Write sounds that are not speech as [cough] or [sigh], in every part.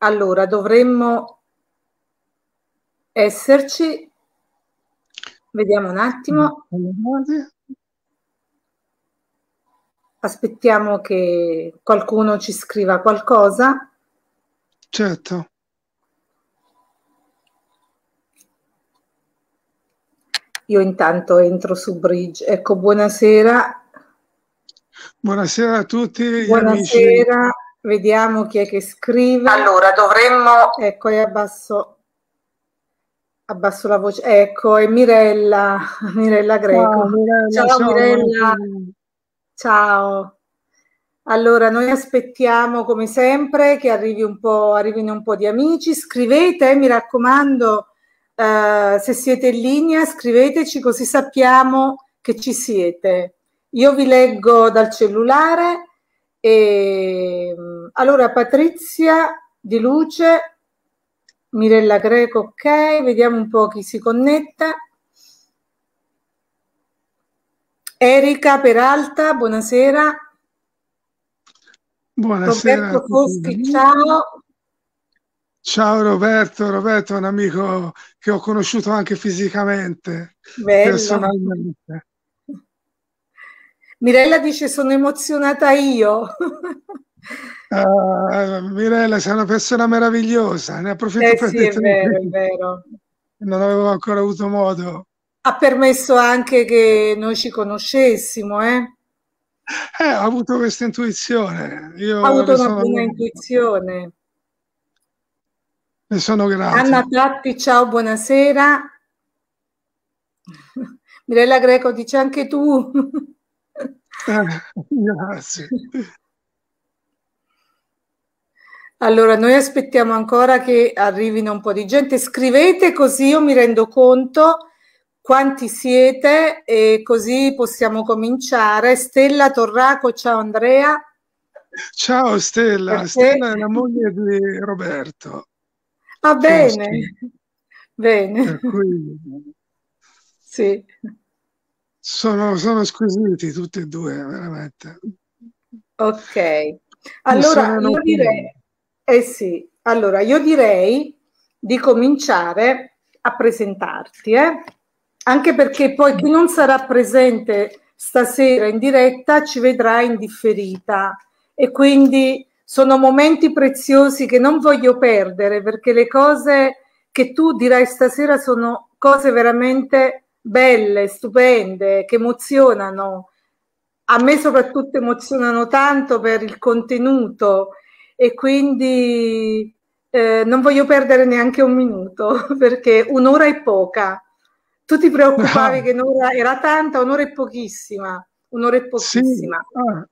Allora, dovremmo esserci. Vediamo un attimo. Aspettiamo che qualcuno ci scriva qualcosa. Certo. Io intanto entro su Bridge. Ecco, buonasera. Buonasera a tutti. Buonasera. Amici. Vediamo chi è che scrive. Allora, dovremmo... Ecco, e abbasso, abbasso la voce. Ecco, è Mirella, [laughs] Mirella Greco. Ciao Mirella. Ciao, Mirella. ciao. Allora, noi aspettiamo come sempre che arrivi un po', arrivino un po' di amici. Scrivete, mi raccomando, eh, se siete in linea, scriveteci così sappiamo che ci siete. Io vi leggo dal cellulare e, ehm, allora Patrizia Di Luce, Mirella Greco, ok, vediamo un po' chi si connetta. Erika Peralta, buonasera. Buonasera. Roberto Foschi, ciao. Ciao Roberto, Roberto è un amico che ho conosciuto anche fisicamente, Bello. personalmente. Mirella dice sono emozionata io. Uh, [laughs] Mirella, sei una persona meravigliosa, ne approfitto eh per sì, È vero, è vero. Non avevo ancora avuto modo. Ha permesso anche che noi ci conoscessimo, eh? eh ho avuto questa intuizione. Io ho avuto una sono... buona intuizione. Ne sono grato. Anna Tatti, ciao, buonasera. [laughs] Mirella Greco dice anche tu. [laughs] Grazie. Allora, noi aspettiamo ancora che arrivino un po' di gente. Scrivete così io mi rendo conto quanti siete e così possiamo cominciare. Stella Torraco, ciao Andrea. Ciao Stella, Perché... Stella è la moglie di Roberto. Ah, bene. Bene. Sì. Sono, sono squisiti tutti e due, veramente. Ok, allora io direi, eh sì, allora io direi di cominciare a presentarti, eh? anche perché poi chi non sarà presente stasera in diretta ci vedrà in differita e quindi sono momenti preziosi che non voglio perdere perché le cose che tu dirai stasera sono cose veramente belle, stupende, che emozionano. A me soprattutto emozionano tanto per il contenuto e quindi eh, non voglio perdere neanche un minuto [laughs] perché un'ora è poca. Tu ti preoccupavi ah. che un'ora era tanta, un'ora è pochissima, un'ora è pochissima. Sì. Ah.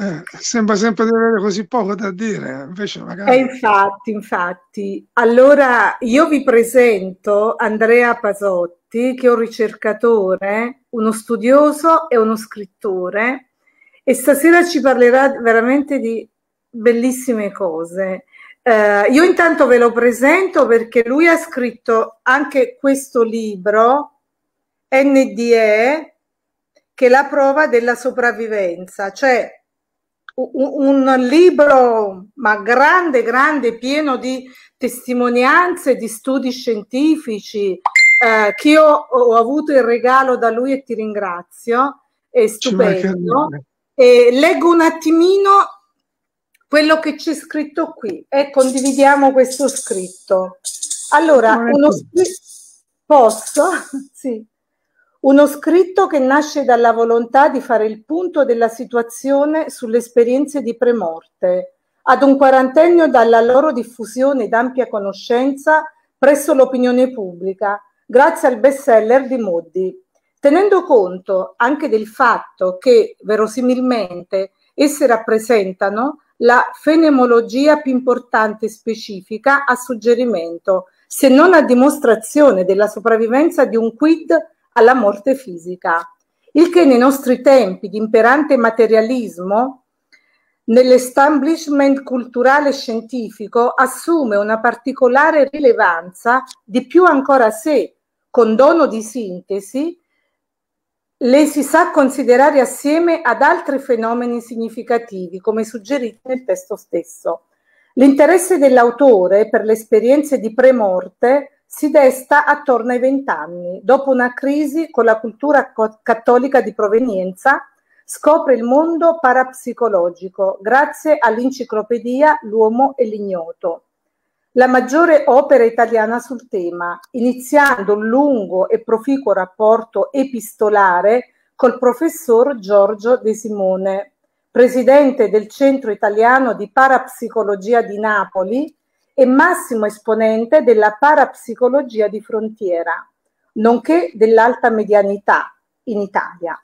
Eh, sembra sempre di avere così poco da dire, eh, invece magari... Eh, infatti, infatti. Allora io vi presento Andrea Pasotti Moretti, che è un ricercatore, uno studioso e uno scrittore e stasera ci parlerà veramente di bellissime cose. Eh, io intanto ve lo presento perché lui ha scritto anche questo libro, NDE, che è la prova della sopravvivenza, cioè un, un libro ma grande, grande, pieno di testimonianze, di studi scientifici, eh, che io ho avuto il regalo da lui e ti ringrazio, è stupendo. E leggo un attimino quello che c'è scritto qui e condividiamo questo scritto. Allora, uno scritto, posso? [laughs] sì. Uno scritto che nasce dalla volontà di fare il punto della situazione sulle esperienze di premorte, ad un quarantennio dalla loro diffusione ed ampia conoscenza presso l'opinione pubblica, grazie al bestseller di Modi, tenendo conto anche del fatto che verosimilmente esse rappresentano la fenomologia più importante e specifica a suggerimento, se non a dimostrazione della sopravvivenza di un quid alla morte fisica. Il che nei nostri tempi di imperante materialismo, nell'establishment culturale scientifico, assume una particolare rilevanza di più ancora se con dono di sintesi, le si sa considerare assieme ad altri fenomeni significativi, come suggerito nel testo stesso. L'interesse dell'autore per le esperienze di premorte si desta attorno ai vent'anni, dopo una crisi con la cultura cattolica di provenienza, scopre il mondo parapsicologico grazie all'enciclopedia L'uomo e l'ignoto la maggiore opera italiana sul tema, iniziando un lungo e proficuo rapporto epistolare col professor Giorgio De Simone, presidente del Centro Italiano di Parapsicologia di Napoli e massimo esponente della parapsicologia di frontiera, nonché dell'alta medianità in Italia.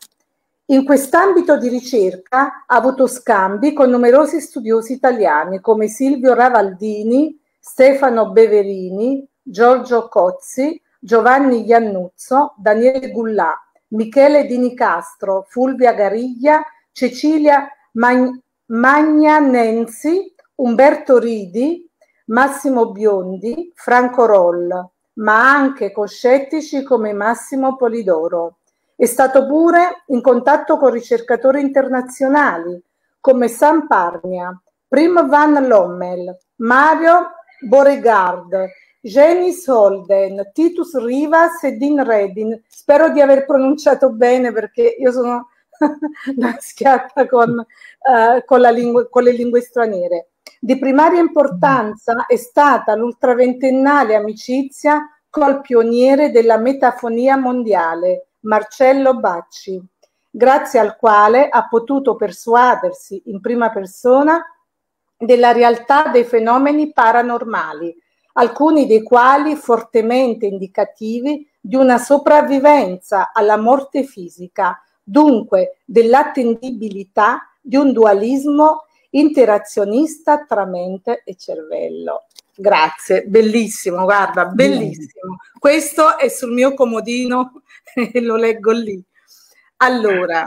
In quest'ambito di ricerca ha avuto scambi con numerosi studiosi italiani come Silvio Ravaldini, Stefano Beverini, Giorgio Cozzi, Giovanni Iannuzzo, Daniele Gullà, Michele Di Nicastro, Fulvia Gariglia, Cecilia Mag- Magnanensi, Umberto Ridi, Massimo Biondi, Franco Roll, ma anche con scettici come Massimo Polidoro. È stato pure in contatto con ricercatori internazionali come Sam Parnia, Prim van Lommel, Mario Beauregard, Janice Holden, Titus Rivas e Dean Redding. Spero di aver pronunciato bene perché io sono [laughs] una schiatta con, uh, con, lingua, con le lingue straniere. Di primaria importanza è stata l'ultraventennale amicizia col pioniere della metafonia mondiale, Marcello Bacci, grazie al quale ha potuto persuadersi in prima persona della realtà dei fenomeni paranormali, alcuni dei quali fortemente indicativi di una sopravvivenza alla morte fisica, dunque dell'attendibilità di un dualismo interazionista tra mente e cervello. Grazie, bellissimo, guarda, bellissimo. Questo è sul mio comodino [laughs] e lo leggo lì. Allora,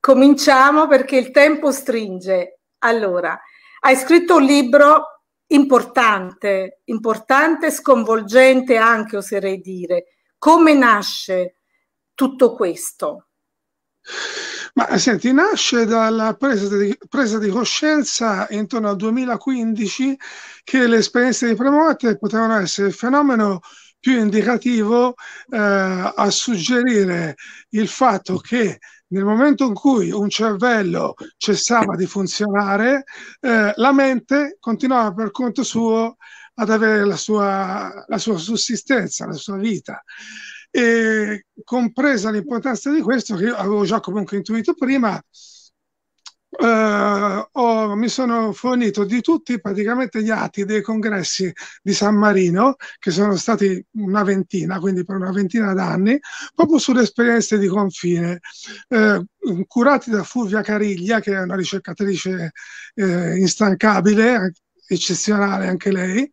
cominciamo perché il tempo stringe. Allora, hai scritto un libro importante, importante, sconvolgente anche, oserei dire. Come nasce tutto questo? Ma senti, nasce dalla presa di, presa di, coscienza intorno al 2015 che le esperienze di premorte potevano essere il fenomeno più indicativo eh, a suggerire il fatto che nel momento in cui un cervello cessava di funzionare, eh, la mente continuava per conto suo ad avere la sua, la sua sussistenza, la sua vita. E compresa l'importanza di questo, che io avevo già comunque intuito prima, eh, ho, oh, mi sono fornito di tutti praticamente gli atti dei congressi di San Marino, che sono stati una ventina, quindi per una ventina d'anni, proprio sulle esperienze di confine, eh, curati da Fulvia Cariglia, che è una ricercatrice eh, instancabile, eccezionale anche lei.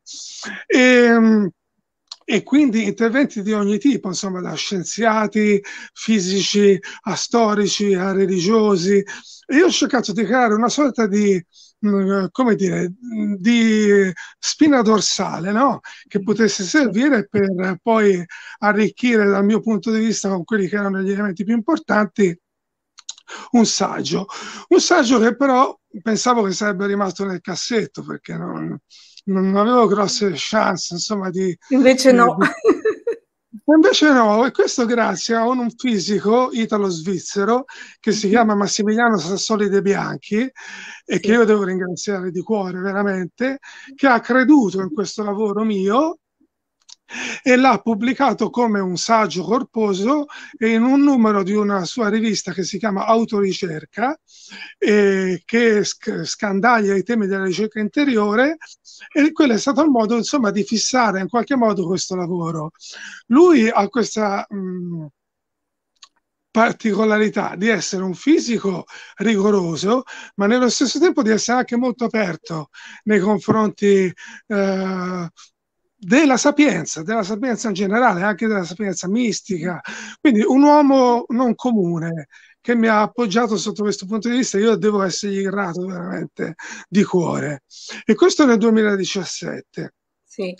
E, mm, e quindi interventi di ogni tipo, insomma, da scienziati, fisici, a storici, a religiosi. E io ho cercato di creare una sorta di, mm, come dire, di spina dorsale, no? che mm. potesse servire per poi arricchire dal mio punto di vista con quelli che erano gli elementi più importanti un saggio, un saggio che però pensavo che sarebbe rimasto nel cassetto perché non, non avevo grosse chance, insomma, di... Invece no. [laughs] Invece no, e questo grazie a un fisico italo-svizzero che si mhm. chiama Massimiliano Sassoli De Bianchi e che io devo ringraziare di cuore veramente, che ha creduto in questo lavoro mio e l'ha pubblicato come un saggio corposo in un numero di una sua rivista che si chiama Autoricerca, eh, che sc- scandaglia i temi della ricerca interiore e quello è stato il modo insomma di fissare in qualche modo questo lavoro. Lui ha questa... Mh, mm, particolarità di essere un fisico rigoroso, ma nello stesso tempo di essere anche molto aperto nei confronti eh, della sapienza, della sapienza in generale, anche della sapienza mistica. Quindi un uomo non comune che mi ha appoggiato sotto questo punto di vista, io devo essergli grato veramente di cuore. E questo nel 2017. Sì.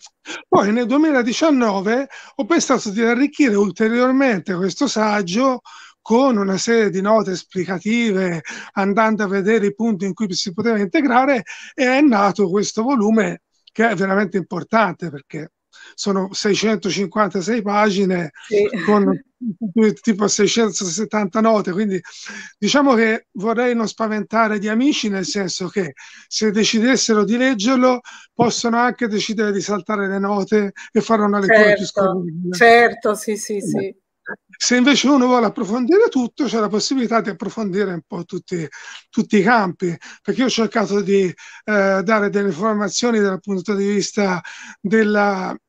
Poi nel 2019 ho pensato di arricchire ulteriormente questo saggio con una serie di note esplicative, andando a vedere i punti in cui si poteva integrare, e è nato questo volume che è veramente importante perché sono 656 pagine sì. con tipo 670 note, quindi diciamo che vorrei non spaventare gli amici nel senso che se decidessero di leggerlo possono anche decidere di saltare le note e fare una lettura certo, più scorrevole. Certo, sì, sì, sì. Eh. Se invece uno vuole approfondire tutto, c'è la possibilità di approfondire un po' tutti, tutti i campi, perché io ho cercato di eh, dare delle informazioni dal punto di vista delle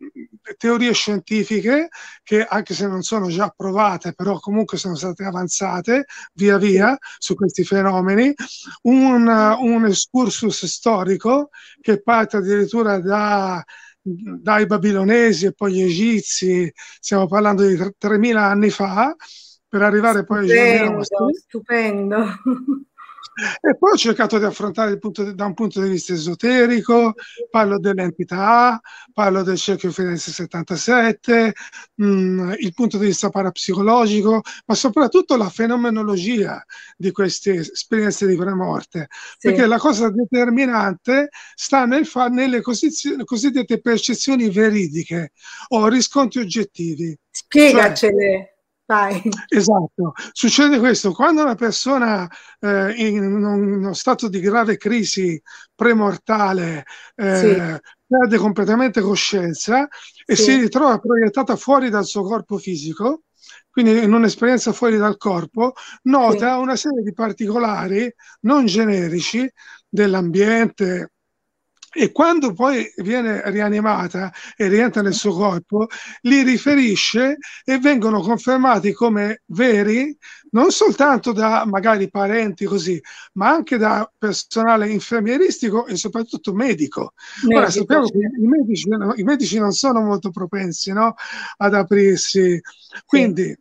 teorie scientifiche, che anche se non sono già provate, però comunque sono state avanzate via via su questi fenomeni, un, un excursus storico che parte addirittura da dai babilonesi e poi gli egizi, stiamo parlando di 3.000 anni fa, per arrivare poi stupendo, ai giorni nostri. Stupendo. E poi ho cercato di affrontare punto, da un punto di vista esoterico, parlo dell'entità, parlo del cerchio Firenze 77, mh, mm, il punto di vista parapsicologico, ma soprattutto la fenomenologia di queste esperienze di premorte. Sì. Perché la cosa determinante sta nel fa- nelle cosiddette percezioni veridiche o riscontri oggettivi. Spiegacele. Cioè, Vai. Esatto, succede questo, quando una persona eh, in uno stato di grave crisi premortale eh, sì. perde completamente coscienza e sì. si ritrova proiettata fuori dal suo corpo fisico, quindi in un'esperienza fuori dal corpo, nota sì. una serie di particolari non generici dell'ambiente, e quando poi viene rianimata e rientra nel suo corpo, li riferisce e vengono confermati come veri non soltanto da magari parenti così, ma anche da personale infermieristico e soprattutto medico. medico Ora sappiamo che i medici, i medici, non sono molto propensi no, ad aprirsi, quindi... Sì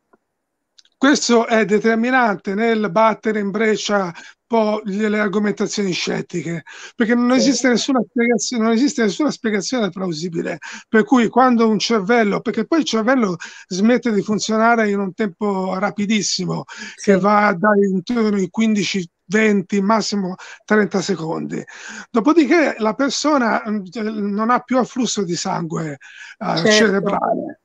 questo è determinante nel battere in breccia po' le argomentazioni scettiche, perché non esiste, nessuna spiegazione, non esiste nessuna spiegazione plausibile. Per cui quando un cervello, perché poi il cervello smette di funzionare in un tempo rapidissimo, sì. che va dai intorno ai 15 20, massimo 30 secondi. Dopodiché la persona mm, non ha più afflusso di sangue eh, certo. cerebrale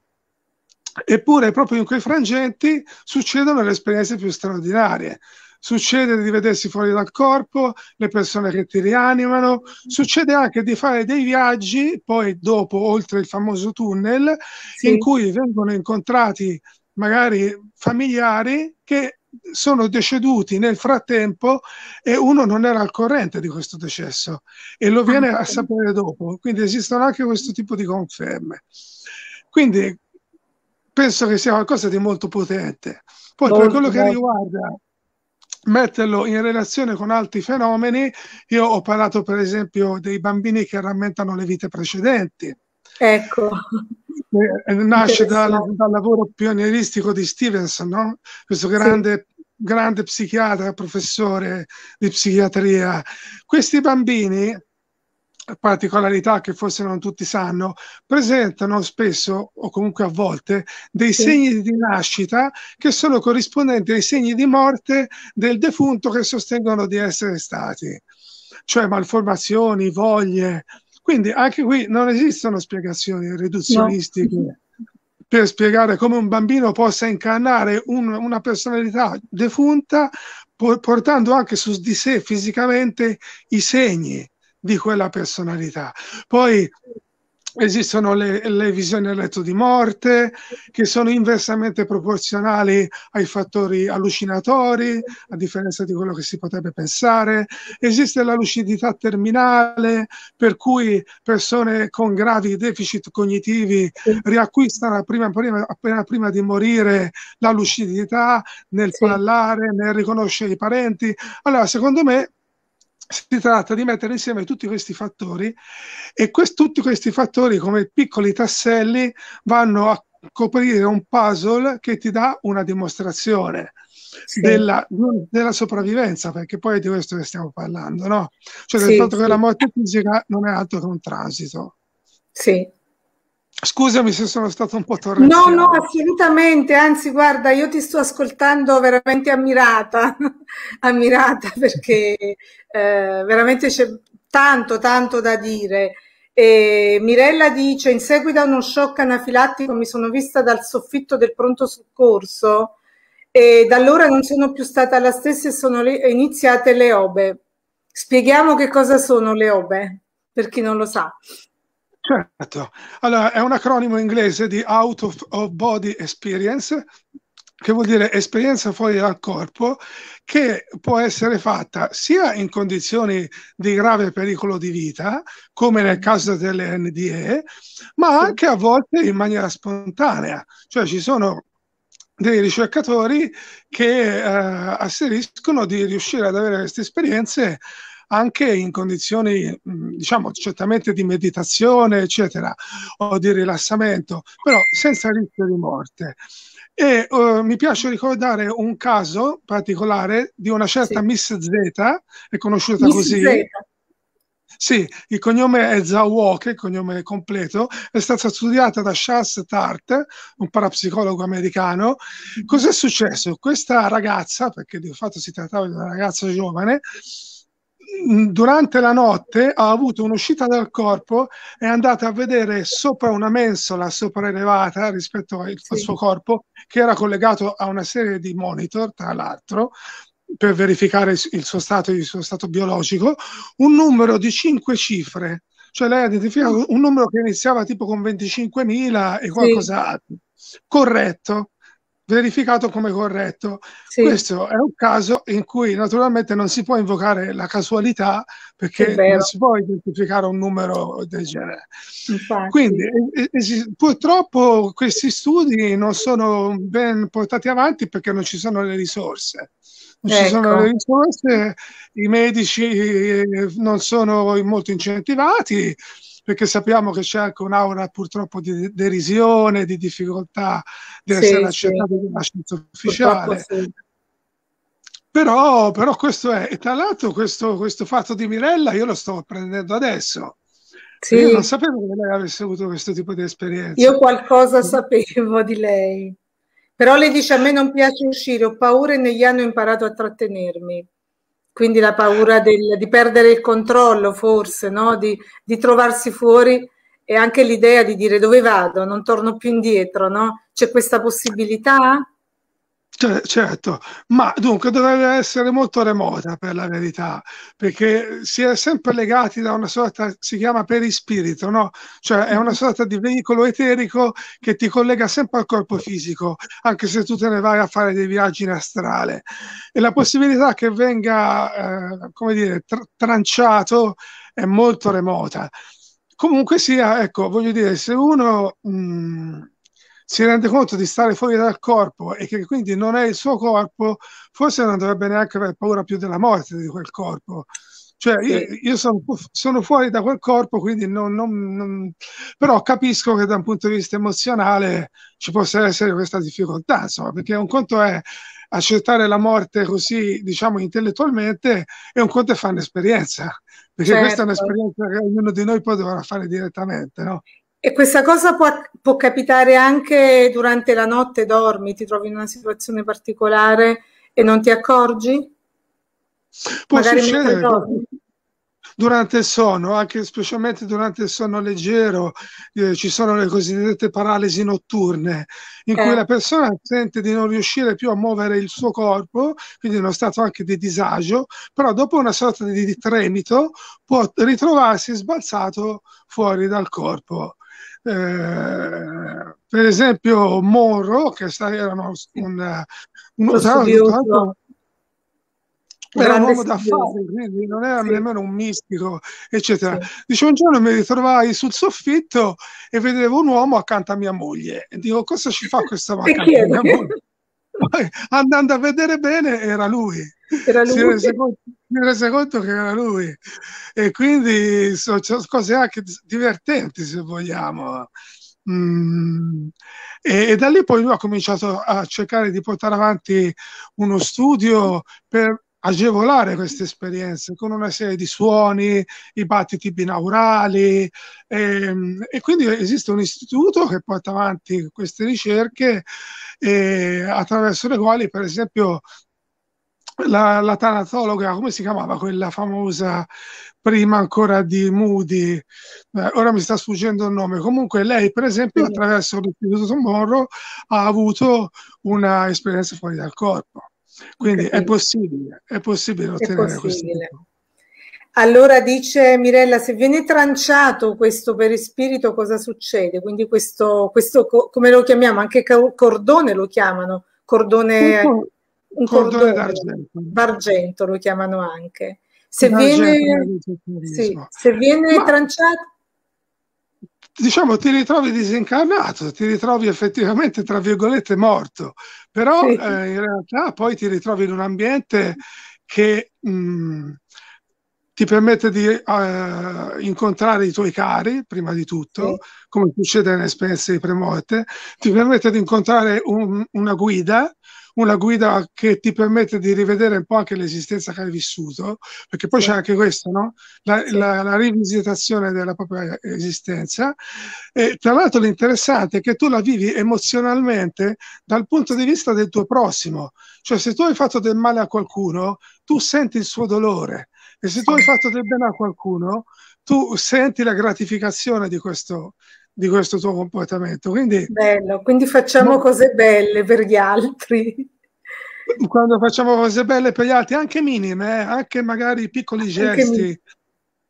Eppure proprio in quei frangenti succedono le esperienze più straordinarie. Succede di vedersi fuori dal corpo, le persone che ti rianimano, succede anche di fare dei viaggi, poi dopo, oltre il famoso tunnel, sì. in cui vengono incontrati magari familiari che sono deceduti nel frattempo e uno non era al corrente di questo decesso e lo viene ah, a sapere dopo. Quindi esistono anche questo tipo di conferme. Quindi penso che sia qualcosa di molto potente. Poi molto, per quello molto. che riguarda metterlo in relazione con altri fenomeni, io ho parlato per esempio dei bambini che rammentano le vite precedenti. Ecco. Eh, eh, nasce dal, dal lavoro pionieristico di Stevenson, no? questo grande, sì. grande psichiatra, professore di psichiatria. Questi bambini particolarità che forse non tutti sanno, presentano spesso o comunque a volte dei sì. segni di nascita che sono corrispondenti ai segni di morte del defunto che sostengono di essere stati, cioè malformazioni, voglie. Quindi anche qui non esistono spiegazioni riduzionistiche. No. [laughs] Per spiegare come un bambino possa incarnare un, una personalità defunta, por- portando anche su di sé fisicamente i segni di quella personalità. Poi esistono le, le visioni a letto di morte che sono inversamente proporzionali ai fattori allucinatori, a differenza di quello che si potrebbe pensare. Esiste la lucidità terminale, per cui persone con gravi deficit cognitivi riacquistano prima, prima, appena prima di morire la lucidità nel parlare, nel riconoscere i parenti. Allora, secondo me, si tratta di mettere insieme tutti questi fattori e quest- tutti questi fattori come piccoli tasselli vanno a coprire un puzzle che ti dà una dimostrazione sì. della, della, sopravvivenza, perché poi è di questo che stiamo parlando, no? Cioè del sì, fatto sì. che la morte fisica non è altro che un transito. Sì, Scusami se sono stato un po' torrente. No, no, assolutamente. Anzi, guarda, io ti sto ascoltando veramente ammirata, [laughs] ammirata perché eh, veramente c'è tanto, tanto da dire. E Mirella dice: In seguito a uno shock anafilattico mi sono vista dal soffitto del pronto soccorso e da allora non sono più stata la stessa e sono iniziate le OBE. Spieghiamo che cosa sono le OBE per chi non lo sa. Certo, allora è un acronimo inglese di Out of, of Body Experience, che vuol dire esperienza fuori dal corpo, che può essere fatta sia in condizioni di grave pericolo di vita, come nel caso delle NDE, ma anche a volte in maniera spontanea. Cioè ci sono dei ricercatori che eh, asseriscono di riuscire ad avere queste esperienze anche in condizioni, mm, diciamo, certamente di meditazione, eccetera, o di rilassamento, però senza rischio di morte. E uh, mi piace ricordare un caso particolare di una certa sì. Miss Z, è conosciuta Miss così. Z. Sì, il cognome è Zawok, il cognome completo, è stata studiata da Charles Tart, un parapsicologo americano. Mm-hmm. Cos'è successo? Questa ragazza, perché di fatto si trattava di una ragazza giovane, Mm, durante la notte ha avuto un'uscita dal corpo, è andata a vedere sopra una mensola sopraelevata rispetto al, sì. al suo corpo, che era collegato a una serie di monitor, tra l'altro, per verificare il suo stato, il suo stato biologico, un numero di cinque cifre, cioè lei ha identificato mm. un numero che iniziava tipo con 25.000 e qualcos'altro. Sì. Corretto verificato come corretto. Sì. Questo è un caso in cui naturalmente non si può invocare la casualità perché non si può identificare un numero del genere. Infatti. Quindi es- purtroppo questi studi non sono ben portati avanti perché non ci sono le risorse. Non ecco. ci sono ecco. le risorse, i medici eh, non sono molto incentivati, perché sappiamo che c'è anche un'aura purtroppo di derisione, di difficoltà di sì, essere accettato sì. una scienza ufficiale. Però, però, questo è, e tra l'altro questo, questo, fatto di Mirella io lo sto apprendendo adesso. Sì. Io non sapevo che lei avesse avuto questo tipo di esperienza. Io qualcosa sapevo di lei, però lei dice a me non piace uscire, ho paura e negli anni ho imparato a trattenermi quindi la paura del, di perdere il controllo forse, no? di, di, trovarsi fuori e anche l'idea di dire dove vado, non torno più indietro, no? c'è questa possibilità? Cioè, certo, ma dunque dovrebbe essere molto remota per la verità, perché si è sempre legati da una sorta, si chiama perispirito, no? Cioè è una sorta di veicolo eterico che ti collega sempre al corpo fisico, anche se tu te ne vai a fare dei viaggi in astrale. E la possibilità che venga, eh, come dire, tr- tranciato è molto remota. Comunque sia, ecco, voglio dire, se uno... Mh, mm, si rende conto di stare fuori dal corpo e che quindi non è il suo corpo, forse non dovrebbe neanche aver paura più della morte di quel corpo. Cioè, io, io sono, sono, fuori da quel corpo, quindi non, non, non, però capisco che da un punto di vista emozionale ci possa essere questa difficoltà, insomma, perché un conto è accettare la morte così, diciamo, intellettualmente e un conto è fare un'esperienza, perché certo. questa è certo. un'esperienza che ognuno di noi poi dovrà fare direttamente, no? E questa cosa può, può, capitare anche durante la notte, dormi, ti trovi in una situazione particolare e non ti accorgi? Può Magari succedere durante il sonno, anche specialmente durante il sonno leggero, eh, ci sono le cosiddette paralisi notturne, in eh. cui la persona sente di non riuscire più a muovere il suo corpo, quindi in uno stato anche di disagio, però dopo una sorta di, di tremito può ritrovarsi sbalzato fuori dal corpo. Eh, per esempio Moro, che era eh, uno, un, uno, tanto, era un uomo d'affari, quindi non era sì. nemmeno un mistico, eccetera. Sì. Dice, un giorno mi ritrovai sul soffitto e vedevo un uomo accanto a mia moglie. E dico, cosa ci fa questa macchina? [laughs] Poi, andando a vedere bene, era lui. Era lui. Si mi resa conto che era lui. E quindi sono cose anche divertenti, se vogliamo. Mm. E, e, da lì poi lui ha cominciato a cercare di portare avanti uno studio per agevolare queste esperienze con una serie di suoni, i battiti binaurali e, ehm, e quindi esiste un istituto che porta avanti queste ricerche e, eh, attraverso le quali per esempio la, la tanatologa, come si chiamava quella famosa prima ancora di Moody, eh, ora mi sta sfuggendo il nome, comunque lei per esempio sì. attraverso l'Istituto Tomorrow ha avuto una esperienza fuori dal corpo, quindi è possibile, è possibile ottenere questo. Allora dice Mirella, se viene tranciato questo perispirito cosa succede? Quindi questo, questo come lo chiamiamo? Anche cordone lo chiamano, cordone un cordone, cordone d'argento. d'argento lo chiamano anche. Se viene, sì, se viene Ma, tranciato... Diciamo, ti ritrovi disincarnato, ti ritrovi effettivamente, tra virgolette, morto, però sì. eh, in realtà poi ti ritrovi in un ambiente che mh, mm, ti permette di uh, incontrare i tuoi cari, prima di tutto, sì. come succede nelle esperienze di premorte, ti permette di incontrare un, una guida una guida che ti permette di rivedere un po' anche l'esistenza che hai vissuto, perché poi c'è anche questo, no? la, la, la rivisitazione della propria esistenza. E tra l'altro l'interessante è che tu la vivi emozionalmente dal punto di vista del tuo prossimo, cioè se tu hai fatto del male a qualcuno, tu senti il suo dolore e se tu hai fatto del bene a qualcuno, tu senti la gratificazione di questo, di questo tuo comportamento. Quindi, Bello, quindi facciamo no, cose belle per gli altri. Quando facciamo cose belle per gli altri, anche minime, eh, anche magari piccoli gesti minime.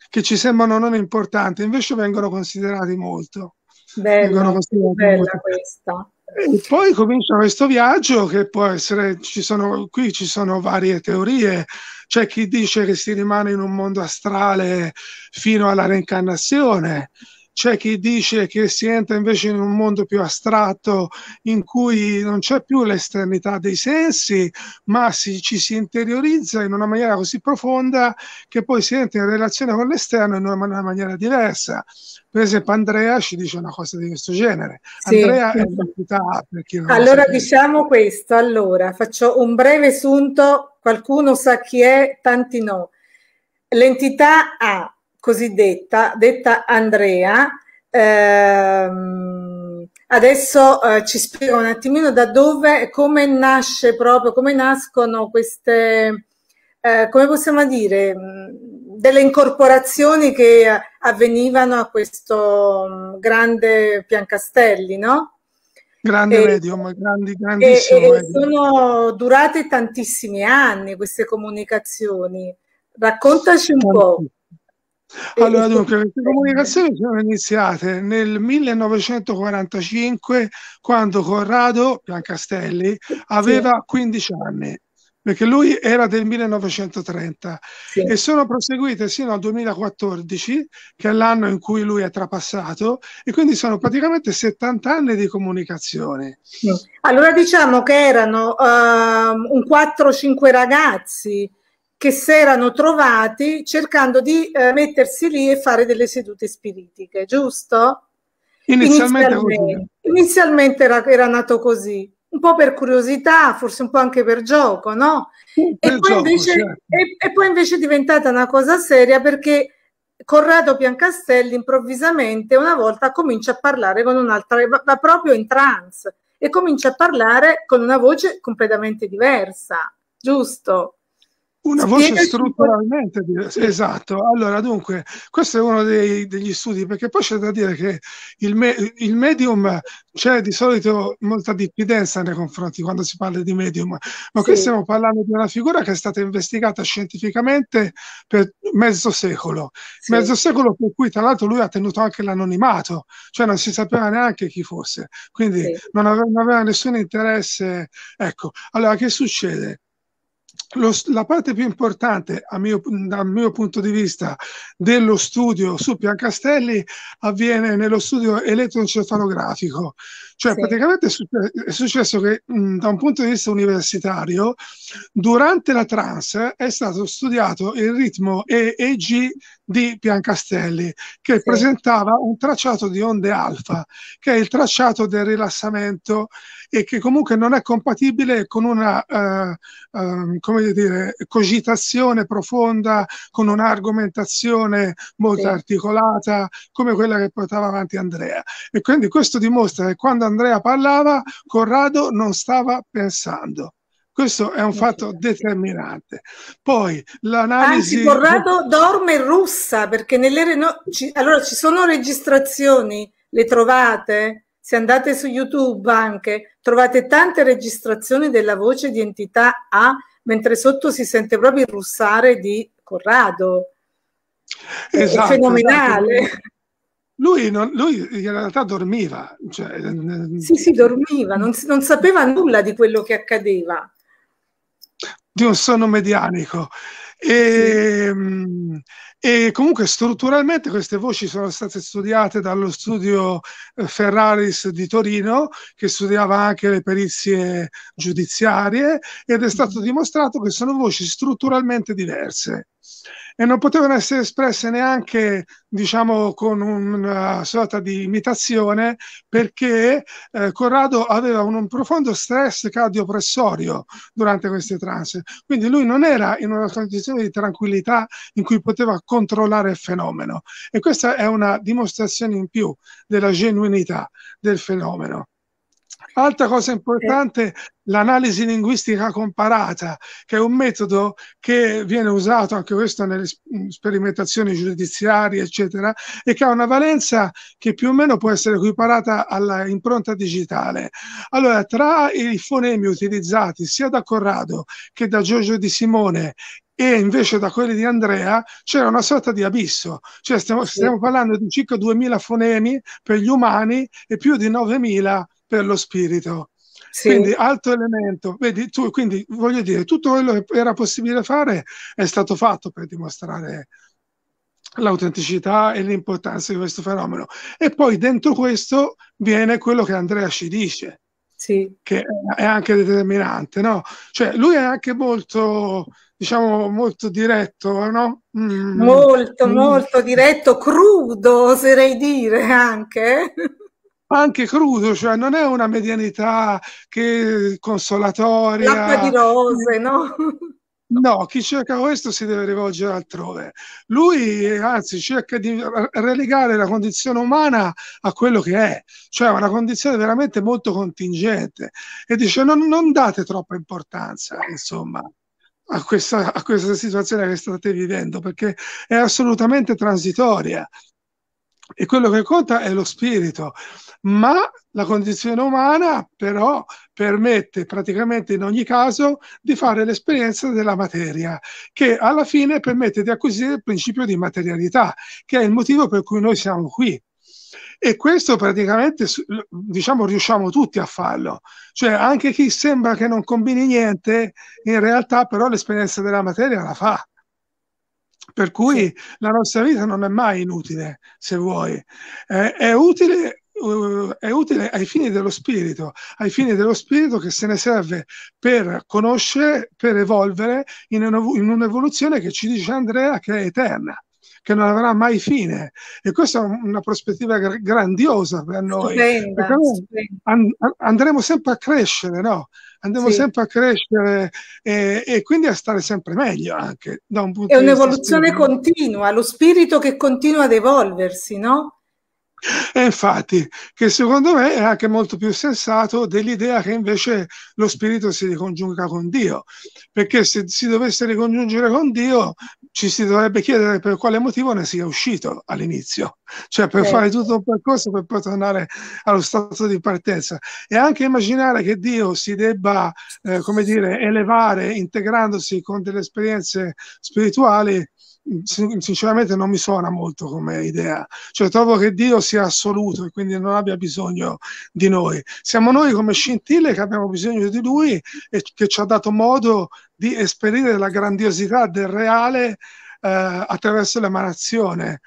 che ci sembrano non importanti, invece vengono considerati molto. Bella, considerati bella molto. questa. E poi comincia questo viaggio che può essere, ci sono, qui ci sono varie teorie, c'è chi dice che si rimane in un mondo astrale fino alla reincarnazione, c'è chi dice che si entra invece in un mondo più astratto in cui non c'è più l'esternità dei sensi, ma si, ci si interiorizza in una maniera così profonda che poi si entra in relazione con l'esterno in una, maniera diversa. Per esempio Andrea ci dice una cosa di questo genere. Sì. Andrea è l'entità Allora diciamo questo, allora faccio un breve sunto, qualcuno sa chi è, tanti no. L'entità A cosiddetta, detta Andrea. Ehm, adesso eh, ci spiego un attimino da dove e come nasce proprio, come nascono queste, eh, come possiamo dire, mm, delle incorporazioni che avvenivano a questo mm, grande Piancastelli, no? Grande e, medium, grandi, grandissimo. E, e Sono durate tantissimi anni queste comunicazioni. Raccontaci un po'. Allora, dunque, queste comunicazioni sono iniziate nel 1945 quando Corrado Biancastelli aveva 15 anni, perché lui era del 1930 sì. e sono proseguite sino al 2014, che è l'anno in cui lui è trapassato, e quindi sono praticamente 70 anni di comunicazione. Allora diciamo che erano uh, un 4-5 ragazzi che si erano trovati cercando di eh, mettersi lì e fare delle sedute spiritiche, giusto? Inizialmente, inizialmente, inizialmente era, era, nato così, un po' per curiosità, forse un po' anche per gioco, no? per e, poi gioco, invece, certo. e, e, poi invece, è diventata una cosa seria perché Corrado Piancastelli improvvisamente una volta comincia a parlare con un'altra, va, va proprio in trance e comincia a parlare con una voce completamente diversa, giusto? Una voce strutturalmente diversa. Esatto. Allora, dunque, questo è uno dei, degli studi, perché poi c'è da dire che il, me, il, medium c'è di solito molta diffidenza nei confronti quando si parla di medium, ma qui stiamo parlando di una figura che è stata investigata scientificamente per mezzo secolo. Sì. Mezzo secolo per cui, tra l'altro, lui ha tenuto anche l'anonimato, cioè non si sapeva neanche chi fosse, quindi sì. non, aveva, non aveva nessun interesse. Ecco, allora che succede? lo, la parte più importante, a mio, dal mio punto di vista, dello studio su Piancastelli avviene nello studio elettroencefalografico, cioè, sì. praticamente è, successo, che mh, da un punto di vista universitario, durante la trance è stato studiato il ritmo EEG di Piancastelli, che sì. presentava un tracciato di onde alfa, che è il tracciato del rilassamento e che comunque non è compatibile con una eh, eh, come dire, cogitazione profonda, con un'argomentazione molto sì. articolata, come quella che portava avanti Andrea. E quindi questo dimostra che quando quando Andrea parlava, Corrado non stava pensando. Questo è un fatto determinante. Poi l'analisi. Anzi, Corrado dorme russa perché nelle reno... ci... allora ci sono registrazioni, le trovate? Se andate su YouTube anche, trovate tante registrazioni della voce di entità A, mentre sotto si sente proprio il russare di Corrado. Esatto, è esatto. fenomenale. Esatto. Lui, non, lui, in realtà dormiva. Cioè... Sì, sì, dormiva, non, non, sapeva nulla di quello che accadeva. Di un sonno medianico. E, ehm, e, comunque strutturalmente queste voci sono state studiate dallo studio eh, Ferraris di Torino, che studiava anche le perizie giudiziarie, ed è stato mm-hmm. dimostrato che sono voci strutturalmente diverse e non potevano essere espresse neanche diciamo con una sorta di imitazione perché eh, Corrado aveva un, un, profondo stress cardiopressorio durante queste trance quindi lui non era in una condizione di tranquillità in cui poteva controllare il fenomeno e questa è una dimostrazione in più della genuinità del fenomeno Altra cosa eh. importante, l'analisi linguistica comparata, che è un metodo che viene usato anche questo nelle sperimentazioni giudiziarie, eccetera, e che ha una valenza che più o meno può essere equiparata alla impronta digitale. Allora, tra i fonemi utilizzati sia da Corrado che da Giorgio Di Simone e invece da quelli di Andrea c'era una sorta di abisso, cioè stiamo, stiamo parlando di circa 2.000 fonemi per gli umani e più di 9.000 per per lo spirito. Sì. Quindi altro elemento, vedi tu, quindi voglio dire, tutto quello che era possibile fare è stato fatto per dimostrare l'autenticità e l'importanza di questo fenomeno. E poi dentro questo viene quello che Andrea ci dice, sì. che è anche determinante, no? Cioè lui è anche molto, diciamo, molto diretto, no? Mm. Molto, mm. molto diretto, crudo, oserei dire anche anche crudo, cioè non è una medianità che consolatoria. L'acqua di rose, no? [laughs] No, chi cerca questo si deve rivolgere altrove. Lui, anzi, cerca di relegare la condizione umana a quello che è, cioè una condizione veramente molto contingente. E dice: non, non date troppa importanza, insomma. A questa, a questa situazione che state vivendo perché è assolutamente transitoria e quello che conta è lo spirito ma la condizione umana però permette praticamente in ogni caso di fare l'esperienza della materia, che alla fine permette di acquisire il principio di materialità, che è il motivo per cui noi siamo qui. E questo praticamente, diciamo, riusciamo tutti a farlo. Cioè, anche chi sembra che non combini niente, in realtà però l'esperienza della materia la fa. Per cui la nostra vita non è mai inutile, se vuoi. Eh, è utile uh, è utile ai fini dello spirito, ai fini dello spirito che se ne serve per conoscere, per evolvere in, un, in un'evoluzione che ci dice Andrea che è eterna che non avrà mai fine. E questa è una prospettiva gr- grandiosa per noi. Stupenda, and- andremo sempre a crescere, no? Andremo sì. sempre a crescere e-, e-, quindi a stare sempre meglio anche. Da un punto è un'evoluzione continua, lo spirito che continua ad evolversi, no? E infatti, che secondo me è anche molto più sensato dell'idea che invece lo spirito si ricongiunga con Dio, perché se si dovesse ricongiungere con Dio ci si dovrebbe chiedere per quale motivo ne sia uscito all'inizio, cioè per eh. fare certo. tutto un percorso per poi tornare allo stato di partenza e anche immaginare che Dio si debba, eh, come dire, elevare integrandosi con delle esperienze spirituali sinceramente non mi suona molto come idea, cioè trovo che Dio sia assoluto e quindi non abbia bisogno di noi. Siamo noi come scintille che abbiamo bisogno di Lui e che ci ha dato modo di esperire la grandiosità del reale eh, attraverso l'emanazione.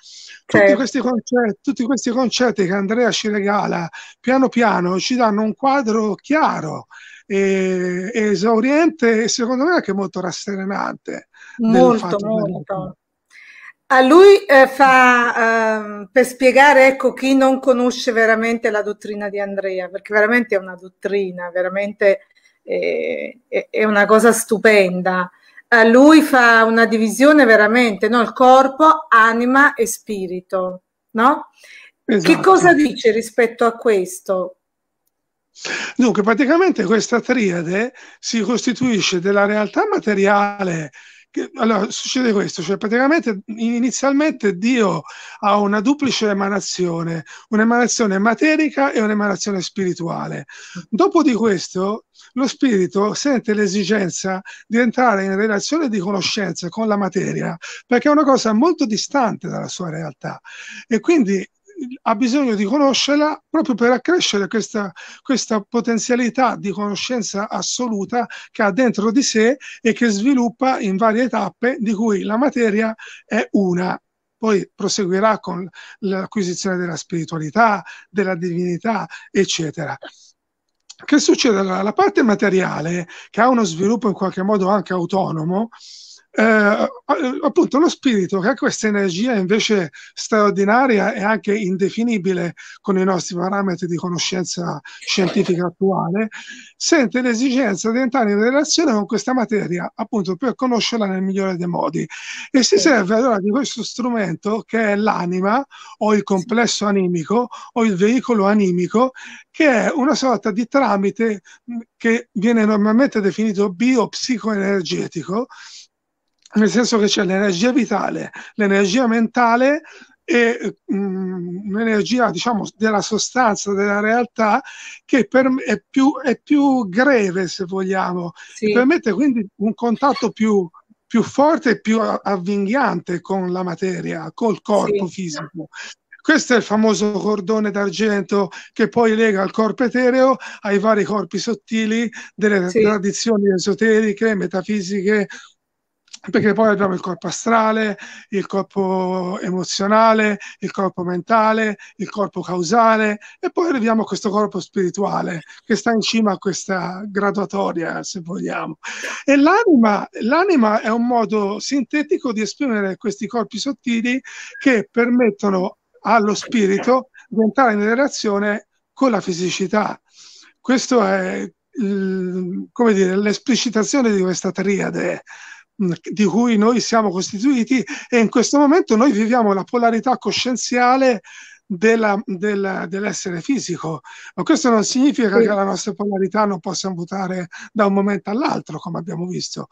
Tutti, certo. questi concetti, tutti questi concetti che Andrea ci regala piano piano ci danno un quadro chiaro e, esauriente e secondo me anche molto rasserenante. Molto, molto. A lui eh, fa eh, per spiegare ecco, chi non conosce veramente la dottrina di Andrea, perché veramente è una dottrina, veramente eh, è una cosa stupenda. A lui fa una divisione veramente, no? il corpo, anima e spirito. No? Esatto. Che cosa dice rispetto a questo? Dunque, praticamente questa triade si costituisce della realtà materiale che, allora, succede questo, cioè praticamente inizialmente Dio ha una duplice emanazione, un'emanazione materica e un'emanazione spirituale. Dopo di questo, lo spirito sente l'esigenza di entrare in relazione di conoscenza con la materia, perché è una cosa molto distante dalla sua realtà. E quindi ha bisogno di conoscerla proprio per accrescere questa, questa, potenzialità di conoscenza assoluta che ha dentro di sé e che sviluppa in varie tappe, di cui la materia è una. Poi proseguirà con l'acquisizione della spiritualità, della divinità, eccetera. Che succede? Allora, la parte materiale, che ha uno sviluppo in qualche modo anche autonomo, eh, appunto lo spirito che ha questa energia invece straordinaria e anche indefinibile con i nostri parametri di conoscenza scientifica attuale, sente l'esigenza di entrare in relazione con questa materia appunto per conoscerla nel migliore dei modi e si serve allora di questo strumento che è l'anima o il complesso animico o il veicolo animico che è una sorta di tramite che viene normalmente definito biopsicoenergetico nel senso che c'è l'energia vitale, l'energia mentale e mh, mm, un'energia diciamo della sostanza della realtà che per è più, è più greve se vogliamo sì. permette quindi un contatto più, più forte e più avvinghiante con la materia col corpo sì. fisico questo è il famoso cordone d'argento che poi lega il corpo etereo ai vari corpi sottili delle sì. tradizioni esoteriche, metafisiche perché poi abbiamo il corpo astrale, il corpo emozionale, il corpo mentale, il corpo causale e poi arriviamo a questo corpo spirituale che sta in cima a questa graduatoria, se vogliamo. E l'anima, l'anima è un modo sintetico di esprimere questi corpi sottili che permettono allo spirito di entrare in relazione con la fisicità. Questo è il, come dire, l'esplicitazione di questa triade Mm, di cui noi siamo costituiti e in questo momento noi viviamo la polarità coscienziale della, della, dell'essere fisico, ma questo non significa sì. che la nostra polarità non possa mutare da un momento all'altro, come abbiamo visto,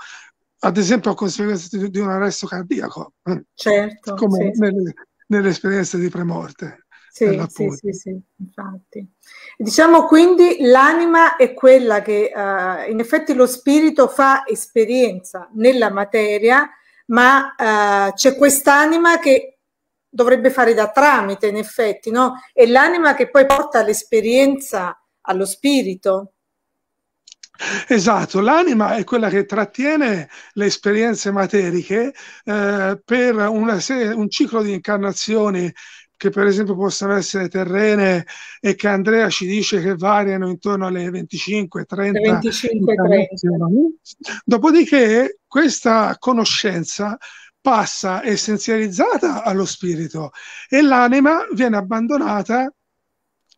ad esempio a conseguenza di, di un arresto cardiaco, certo, come sì. nelle, nell'esperienza di premorte. Sì, sì, sì, sì, infatti. Diciamo quindi l'anima è quella che uh, in effetti lo spirito fa esperienza nella materia, ma uh, c'è quest'anima che dovrebbe fare da tramite in effetti, no? È l'anima che poi porta l'esperienza allo spirito. Esatto, l'anima è quella che trattiene le esperienze materiche eh, per una, un ciclo di incarnazioni che per esempio possono essere terrene e che Andrea ci dice che variano intorno alle 25-30. Dopodiché questa conoscenza passa essenzializzata allo spirito e l'anima viene abbandonata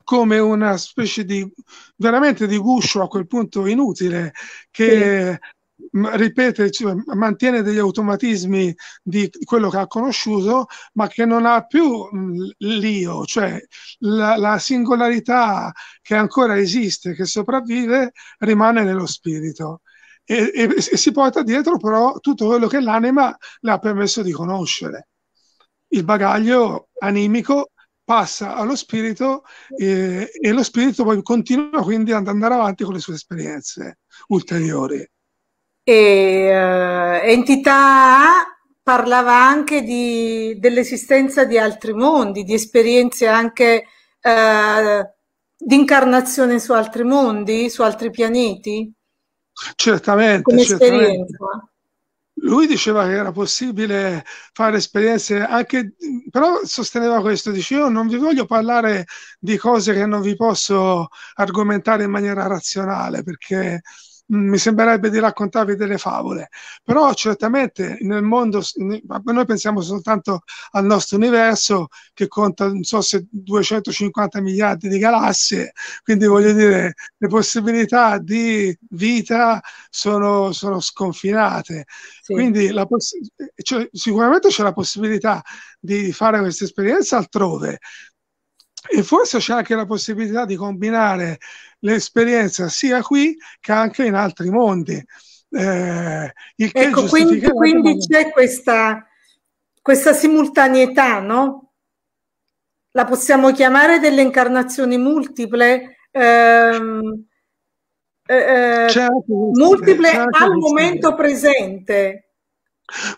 come una specie di veramente di guscio a quel punto inutile che sì ripete, cioè, mantiene degli automatismi di quello che ha conosciuto, ma che non ha più mm, l'io, cioè la, la singolarità che ancora esiste, che sopravvive, rimane nello spirito. E, e, e, si porta dietro però tutto quello che l'anima le ha permesso di conoscere. Il bagaglio animico passa allo spirito eh, e lo spirito poi continua quindi ad andare avanti con le sue esperienze ulteriori. E, eh, entità A parlava anche di, dell'esistenza di altri mondi, di esperienze anche eh, di incarnazione su altri mondi, su altri pianeti. Certamente. Come certamente. esperienza. Lui diceva che era possibile fare esperienze anche, però sosteneva questo, diceva io non vi voglio parlare di cose che non vi posso argomentare in maniera razionale perché Mm, mi sembrerebbe di raccontarvi delle favole, però certamente nel mondo, noi pensiamo soltanto al nostro universo che conta, non so se 250 miliardi di galassie, quindi voglio dire, le possibilità di vita sono, sono sconfinate, sì. quindi la poss- cioè, sicuramente c'è la possibilità di fare questa esperienza altrove, e forse c'è anche la possibilità di combinare l'esperienza sia qui che anche in altri mondi. Eh, ecco, quindi, quindi c'è questa, questa simultaneità, no? La possiamo chiamare delle incarnazioni multiple, ehm, eh, eh certo, multiple certo al momento presente.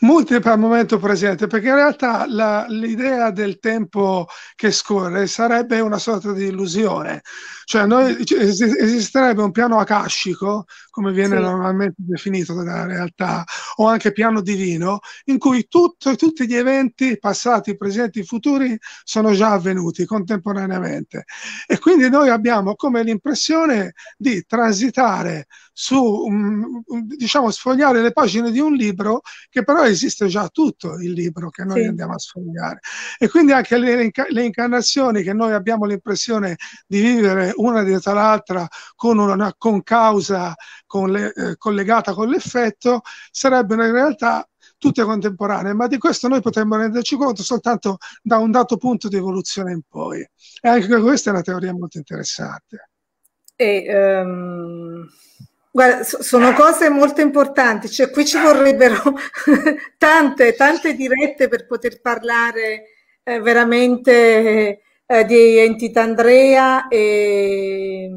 Multiple al momento presente, perché in realtà la, l'idea del tempo che scorre sarebbe una sorta di illusione, cioè noi, esisterebbe un piano akashico come viene sì. normalmente definito dalla realtà, o anche piano divino, in cui tutto, tutti gli eventi passati, presenti, futuri sono già avvenuti contemporaneamente. E quindi noi abbiamo come l'impressione di transitare su, um, diciamo, sfogliare le pagine di un libro che però esiste già tutto il libro che noi sì. andiamo a sfogliare. E quindi anche le, le incarnazioni che noi abbiamo l'impressione di vivere una dietro l'altra con una, una concausa con le, eh, collegata con l'effetto sarebbero in realtà tutte contemporanee, ma di questo noi potremmo renderci conto soltanto da un dato punto di evoluzione in poi. E anche questa è una teoria molto interessante. E, um, guarda, sono cose molto importanti, cioè qui ci vorrebbero [laughs] tante, tante dirette per poter parlare eh, veramente eh, di Entità Andrea e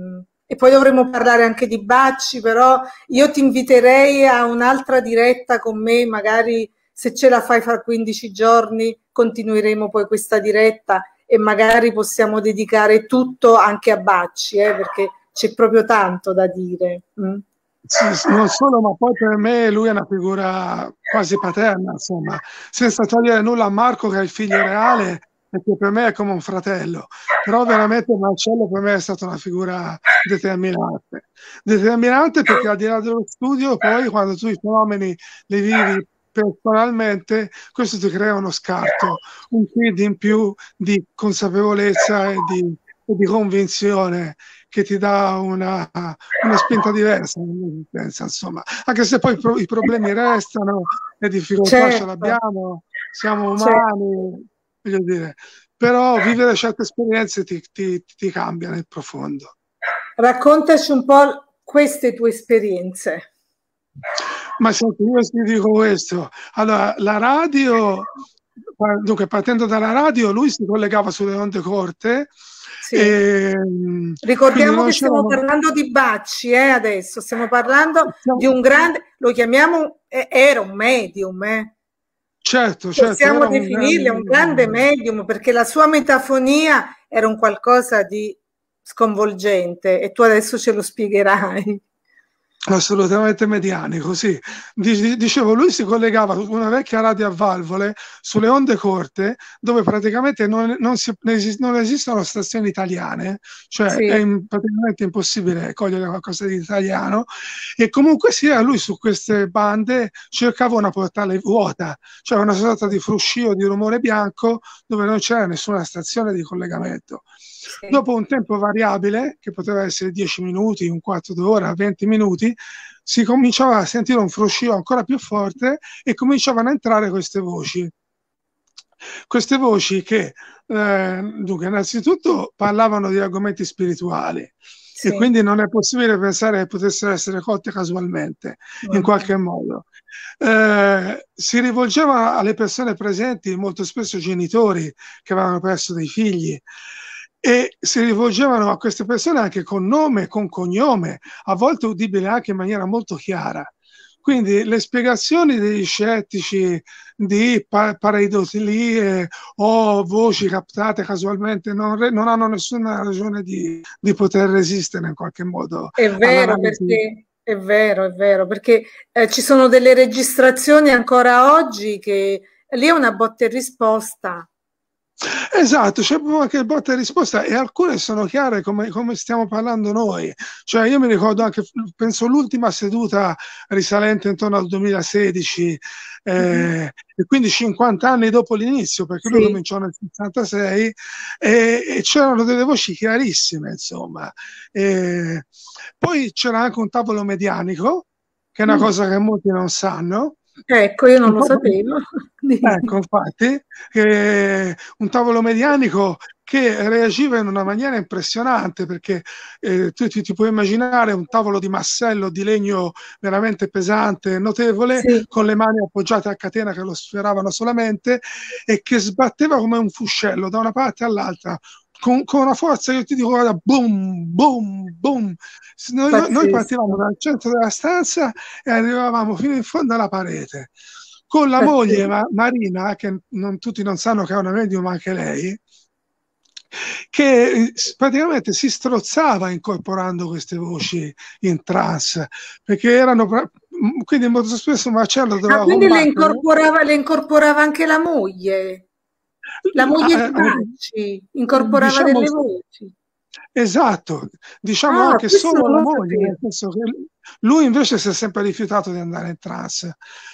e poi dovremmo parlare anche di Bacci, però io ti inviterei a un'altra diretta con me, magari se ce la fai fra 15 giorni continueremo poi questa diretta e magari possiamo dedicare tutto anche a Bacci, eh, perché c'è proprio tanto da dire. Mm? Sì, non solo, ma poi per me lui è una figura quasi paterna, insomma, senza togliere nulla a Marco che è il figlio reale, perché per me è come un fratello, però veramente Marcello per me è stata una figura determinante, determinante perché al di là dello studio poi quando tu i fenomeni li vivi personalmente, questo ti crea uno scarto, un feed in più di consapevolezza e di, e di convinzione che ti dà una, una spinta diversa, insomma, anche se poi i problemi restano, le difficoltà certo. ce l'abbiamo, siamo certo. umani. Certo dire, però vivere certe esperienze ti, ti, ti cambia nel profondo. Raccontaci un po' queste tue esperienze. Ma senti, io ti dico questo. Allora, la radio, dunque partendo dalla radio, lui si collegava sulle onde corte. Sì. E, Ricordiamo che stiamo parlando di Bacci eh, adesso, stiamo parlando di un grande, lo chiamiamo, eh, era un medium. Eh. Certo, certo. Possiamo definirle un grande... medium perché la sua metafonia era un qualcosa di sconvolgente e tu adesso ce lo spiegherai assolutamente medianico, sì. Dicevo, lui si collegava con una vecchia radio a valvole sulle onde corte dove praticamente non, non, si, non esistono stazioni italiane, cioè sì. è in, praticamente impossibile cogliere qualcosa di italiano e comunque sia lui su queste bande cercava una portale vuota, cioè una sorta di fruscio di rumore bianco dove non c'era nessuna stazione di collegamento. Dopo un tempo variabile, che poteva essere 10 minuti, un quarto d'ora, 20 minuti, si cominciava a sentire un fruscio ancora più forte e cominciavano a entrare queste voci. Queste voci che, eh, dunque, innanzitutto parlavano di argomenti spirituali sì. e quindi non è possibile pensare che potessero essere colte casualmente, okay. in qualche modo. Eh, si rivolgeva alle persone presenti, molto spesso genitori che avevano perso dei figli, e si rivolgevano a queste persone anche con nome, con cognome, a volte udibile anche in maniera molto chiara. Quindi le spiegazioni degli scettici di pa- pareidotilie o voci captate casualmente non, re- non hanno nessuna ragione di-, di, poter resistere in qualche modo. È vero, perché, è vero, è vero, perché eh, ci sono delle registrazioni ancora oggi che lì è una botte e risposta Esatto, c'è proprio anche il botta e risposta e alcune sono chiare come, come, stiamo parlando noi. Cioè io mi ricordo anche, penso l'ultima seduta risalente intorno al 2016, eh, mm-hmm. e quindi 50 anni dopo l'inizio, perché sì. lui cominciò nel 66 e, e, c'erano delle voci chiarissime, insomma. E, poi c'era anche un tavolo medianico, che è una mm. cosa che molti non sanno Ecco, io non lo sapevo. [laughs] Ecco, infatti, eh, un tavolo medianico che reagiva in una maniera impressionante perché eh, tu ti, ti, puoi immaginare un tavolo di massello di legno veramente pesante, notevole, sì. con le mani appoggiate a catena che lo sferavano solamente e che sbatteva come un fuscello da una parte all'altra con, con, una forza che ti dico guarda boom boom boom noi, noi, partivamo dal centro della stanza e arrivavamo fino in fondo alla parete con la Pazzesco. moglie ma, Marina che non, tutti non sanno che è una medium anche lei che praticamente si strozzava incorporando queste voci in trance perché erano quindi molto spesso Marcello doveva ah, quindi le incorporava, le incorporava anche la moglie la moglie ah, di eh, eh, Franci incorporava diciamo, delle voci. Esatto, diciamo ah, anche solo la moglie, nel che lui invece si è sempre rifiutato di andare in trans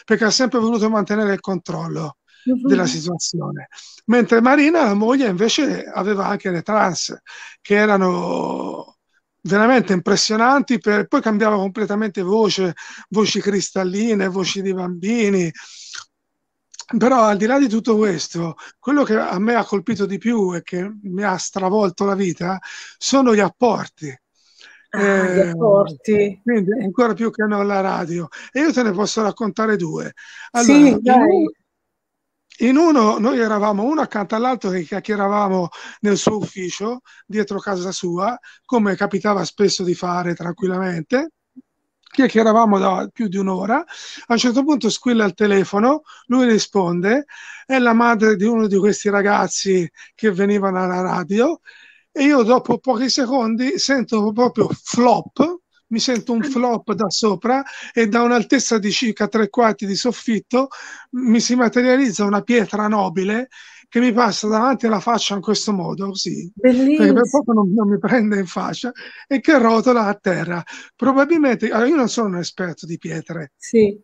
perché ha sempre voluto mantenere il controllo mhm. della situazione. Mentre Marina, la moglie, invece aveva anche le trans che erano veramente impressionanti, per, poi cambiava completamente voce, voci cristalline, voci di bambini, però al di là di tutto questo, quello che a me ha colpito di più e che mi ha stravolto la vita sono gli apporti. Ah, eh, gli apporti. Quindi ancora più che non la radio. E io te ne posso raccontare due. Allora, sì, dai. In uno noi eravamo uno accanto all'altro che chiacchieravamo nel suo ufficio, dietro casa sua, come capitava spesso di fare tranquillamente chiacchieravamo da più di un'ora, a un certo punto squilla il telefono, lui risponde, è la madre di uno di questi ragazzi che venivano alla radio e io dopo pochi secondi sento proprio flop, mi sento un flop da sopra e da un'altezza di circa tre quarti di soffitto mi si materializza una pietra nobile che mi passa davanti alla faccia in questo modo, sì, Bellissimo. perché per poco non, non, mi prende in faccia, e che rotola a terra. Probabilmente, allora ah, io non sono un esperto di pietre, sì.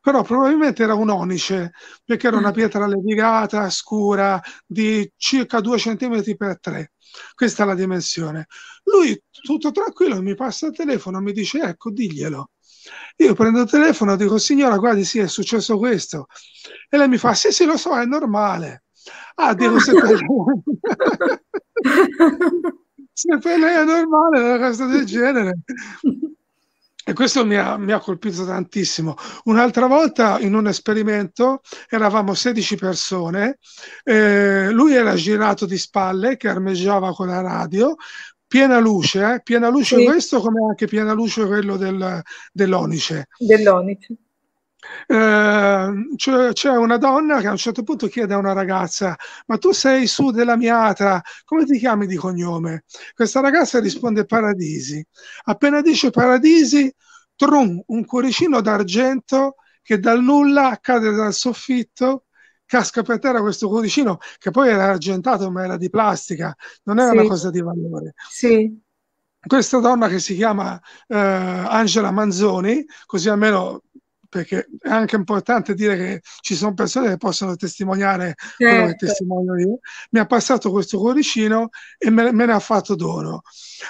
però probabilmente era un onice, perché era una mm. pietra levigata, scura, di circa 2 cm per 3 questa è la dimensione. Lui, tutto tranquillo, mi passa il telefono, mi dice, ecco, diglielo. Io prendo il telefono, e dico, signora, guardi, sì, è successo questo. E lei mi fa, sì, sì, lo so, è normale. Ah, devo ah. sapere. Se per lei è normale una cosa del genere. E questo mi ha, mi ha, colpito tantissimo. Un'altra volta in un esperimento eravamo 16 persone, eh, lui era girato di spalle che armeggiava con la radio, piena luce, eh, piena luce sì. questo come anche piena luce quello del, dell'onice. Dell'onice eh, c'è, una donna che a un certo punto chiede a una ragazza: Ma tu sei su della mia atra, come ti chiami di cognome? Questa ragazza risponde Paradisi. Appena dice Paradisi, trum, un cuoricino d'argento che dal nulla cade dal soffitto casca per terra questo cuoricino che poi era argentato ma era di plastica, non era sì. una cosa di valore. Sì. Questa donna che si chiama eh, Angela Manzoni, così almeno perché è anche importante dire che ci sono persone che possono testimoniare certo. quello che certo. testimonio io, mi ha passato questo cuoricino e me, me, ne ha fatto dono.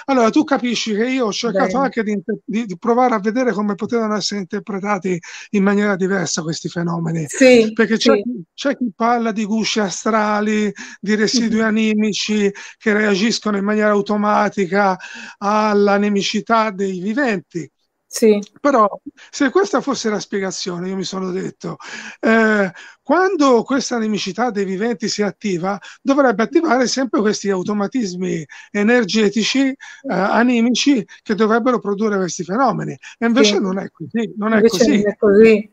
Allora tu capisci che io ho cercato Bene. anche di, di, di, provare a vedere come potevano essere interpretati in maniera diversa questi fenomeni, sì, perché c'è, sì. c'è, chi parla di gusci astrali, di residui mm-hmm. animici che reagiscono in maniera automatica alla nemicità dei viventi. Sì. Però se questa fosse la spiegazione, io mi sono detto, eh, quando questa nemicità dei viventi si attiva, dovrebbe attivare sempre questi automatismi energetici, eh, animici, che dovrebbero produrre questi fenomeni. E invece sì. non è così. Non è così. Non è così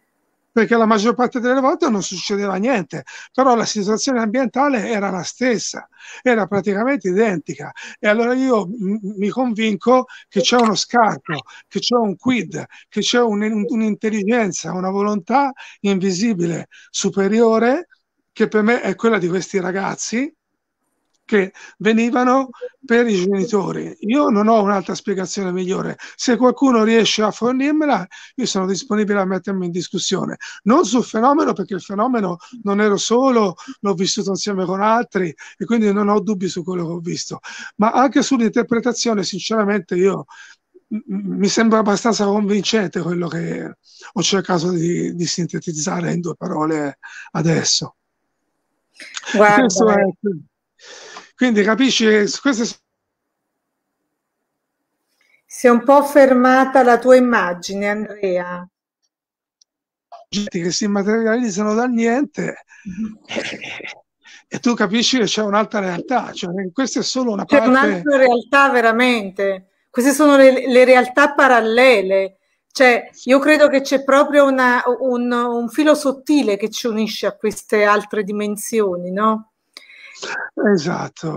perché la maggior parte delle volte non succedeva niente, però la situazione ambientale era la stessa, era praticamente identica. E allora io mi convinco che c'è uno scarto, che c'è un quid, che c'è un- un'intelligenza, una volontà invisibile superiore, che per me è quella di questi ragazzi, che venivano per i genitori. Io non ho un'altra spiegazione migliore. Se qualcuno riesce a fornirmela, io sono disponibile a mettermi in discussione. Non sul fenomeno, perché il fenomeno non ero solo, l'ho vissuto insieme con altri e quindi non ho dubbi su quello che ho visto, ma anche sull'interpretazione, sinceramente io mi sembra abbastanza convincente quello che ho cercato di, di sintetizzare in due parole adesso. Guarda, quindi capisci che queste si è un po' fermata la tua immagine, Andrea. Oggetti che si materializzano dal niente mm-hmm. e tu capisci che c'è un'altra realtà, cioè eh, questa è solo una c'è parte... C'è un'altra realtà veramente, queste sono le, le, realtà parallele, cioè io credo che c'è proprio una, un, un filo sottile che ci unisce a queste altre dimensioni, no? Esatto,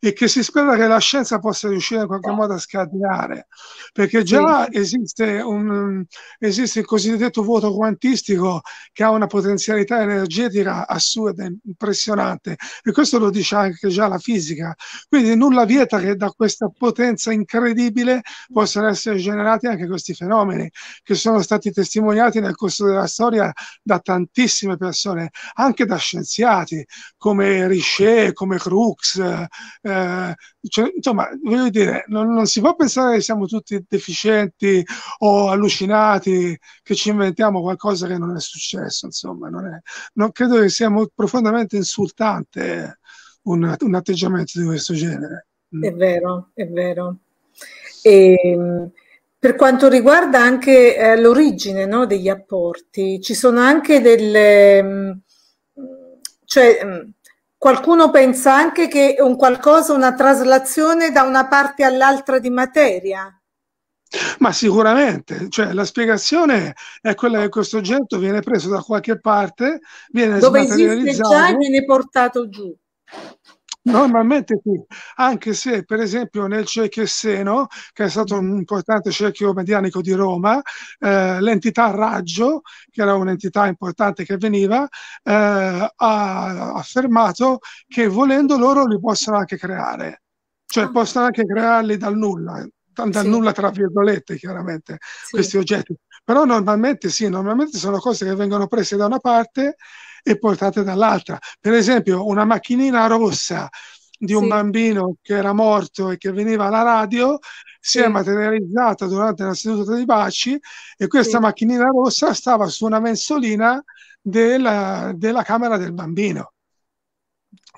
e che si spera che la scienza possa riuscire in qualche modo a scatenare, perché già sì. esiste, un, esiste il cosiddetto vuoto quantistico che ha una potenzialità energetica assurda, impressionante, e questo lo dice anche già la fisica. Quindi nulla vieta che da questa potenza incredibile possano essere generati anche questi fenomeni che sono stati testimoniati nel corso della storia da tantissime persone, anche da scienziati come Richer, come Crookes, eh, cioè, insomma, voglio dire, non, non, si può pensare che siamo tutti deficienti o allucinati, che ci inventiamo qualcosa che non è successo, insomma, non, è, non credo che sia profondamente insultante un, un atteggiamento di questo genere. Mm. È vero, è vero. E, ehm, per quanto riguarda anche eh, l'origine no, degli apporti, ci sono anche delle... Mm, cioè, mm, Qualcuno pensa anche che è un qualcosa, una traslazione da una parte all'altra di materia. Ma sicuramente, cioè, la spiegazione è quella che questo oggetto viene preso da qualche parte, viene Dove esiste già e viene portato giù. Normalmente sì, anche se per esempio nel cerchio Seno, che è stato un importante cerchio medianico di Roma, eh, l'entità Raggio, che era un'entità importante che veniva, eh, ha affermato che volendo loro li possono anche creare, cioè ah. possono anche crearli dal nulla, dal sì. nulla tra virgolette chiaramente, sì. questi oggetti. Però normalmente sì, normalmente sono cose che vengono prese da una parte e portate dall'altra. Per esempio, una macchinina rossa di un sì. bambino che era morto e che veniva alla radio si sì. è materializzata durante la seduta dei baci e questa sì. macchinina rossa stava su una mensolina della, della camera del bambino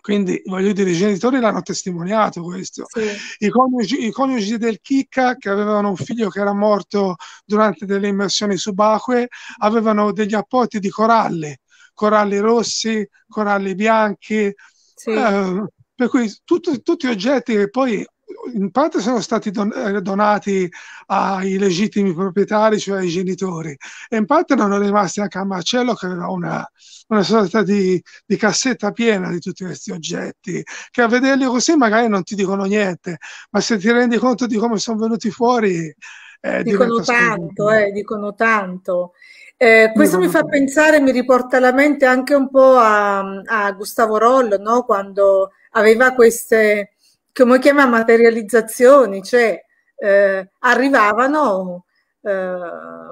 quindi voglio dire i genitori l'hanno testimoniato questo sì. I, coniugi, I, coniugi, del Chicca che avevano un figlio che era morto durante delle immersioni subacquee avevano degli apporti di coralle coralli rossi, coralli bianchi, sì. eh, per cui tutto, tutti oggetti che poi in parte sono stati don- eh, donati ai legittimi proprietari, cioè ai genitori, e in parte erano rimasti anche a Marcello che aveva una, una sorta di, di, cassetta piena di tutti questi oggetti, che a vederli così magari non ti dicono niente, ma se ti rendi conto di come sono venuti fuori... Eh, dicono tanto, eh, dicono tanto. Eh, questo mi fa pensare, mi riporta alla mente anche un po' a, a Gustavo Rollo, no? quando aveva queste, come chiama, materializzazioni, cioè eh, arrivavano eh,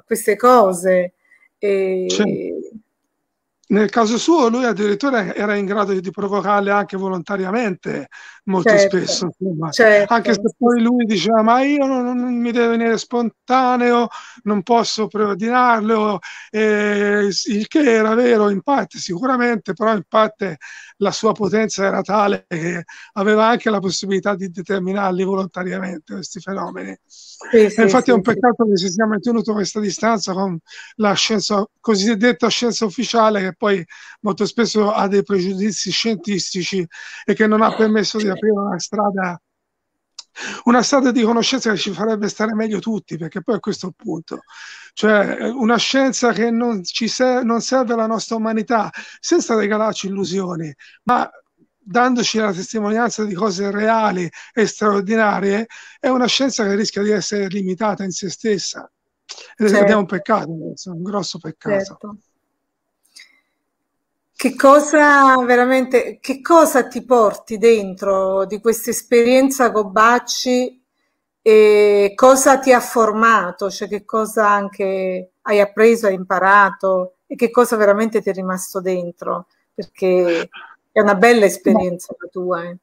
queste cose. E, nel caso suo, lui addirittura era in grado di provocarle anche volontariamente molto certo, spesso, insomma. Certo. anche se poi lui diceva: Ma io non, non mi deve venire spontaneo, non posso preordinarlo. Eh, il che era vero in parte, sicuramente, però in parte la sua potenza era tale che aveva anche la possibilità di determinarli volontariamente questi fenomeni. Sì, sì, infatti sì, è un peccato che si sia mantenuto questa distanza con la scienza, cosiddetta scienza ufficiale che poi molto spesso ha dei pregiudizi scientifici e che non ha permesso di aprire una strada una strada di conoscenza che ci farebbe stare meglio tutti, perché poi a questo punto, cioè una scienza che non, ci se- non serve alla nostra umanità, senza regalarci illusioni, ma dandoci la testimonianza di cose reali e straordinarie, è una scienza che rischia di essere limitata in se stessa. Ed certo. è un peccato, è un grosso peccato. Certo. Che cosa veramente, che cosa ti porti dentro di questa esperienza con Bacci e cosa ti ha formato, cioè che cosa anche hai appreso, hai imparato e che cosa veramente ti è rimasto dentro? Perché è una bella esperienza la tua. Eh.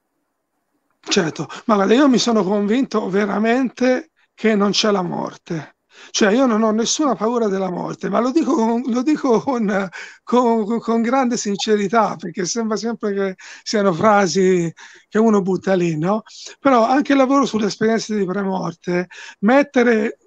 Certo, ma guarda, io mi sono convinto veramente che non c'è la morte. Cioè io non ho nessuna paura della morte, ma lo dico con, lo dico con, con, con grande sincerità, perché sembra sempre che siano frasi che uno butta lì, no? Però anche il lavoro sulle esperienze di premorte, mettere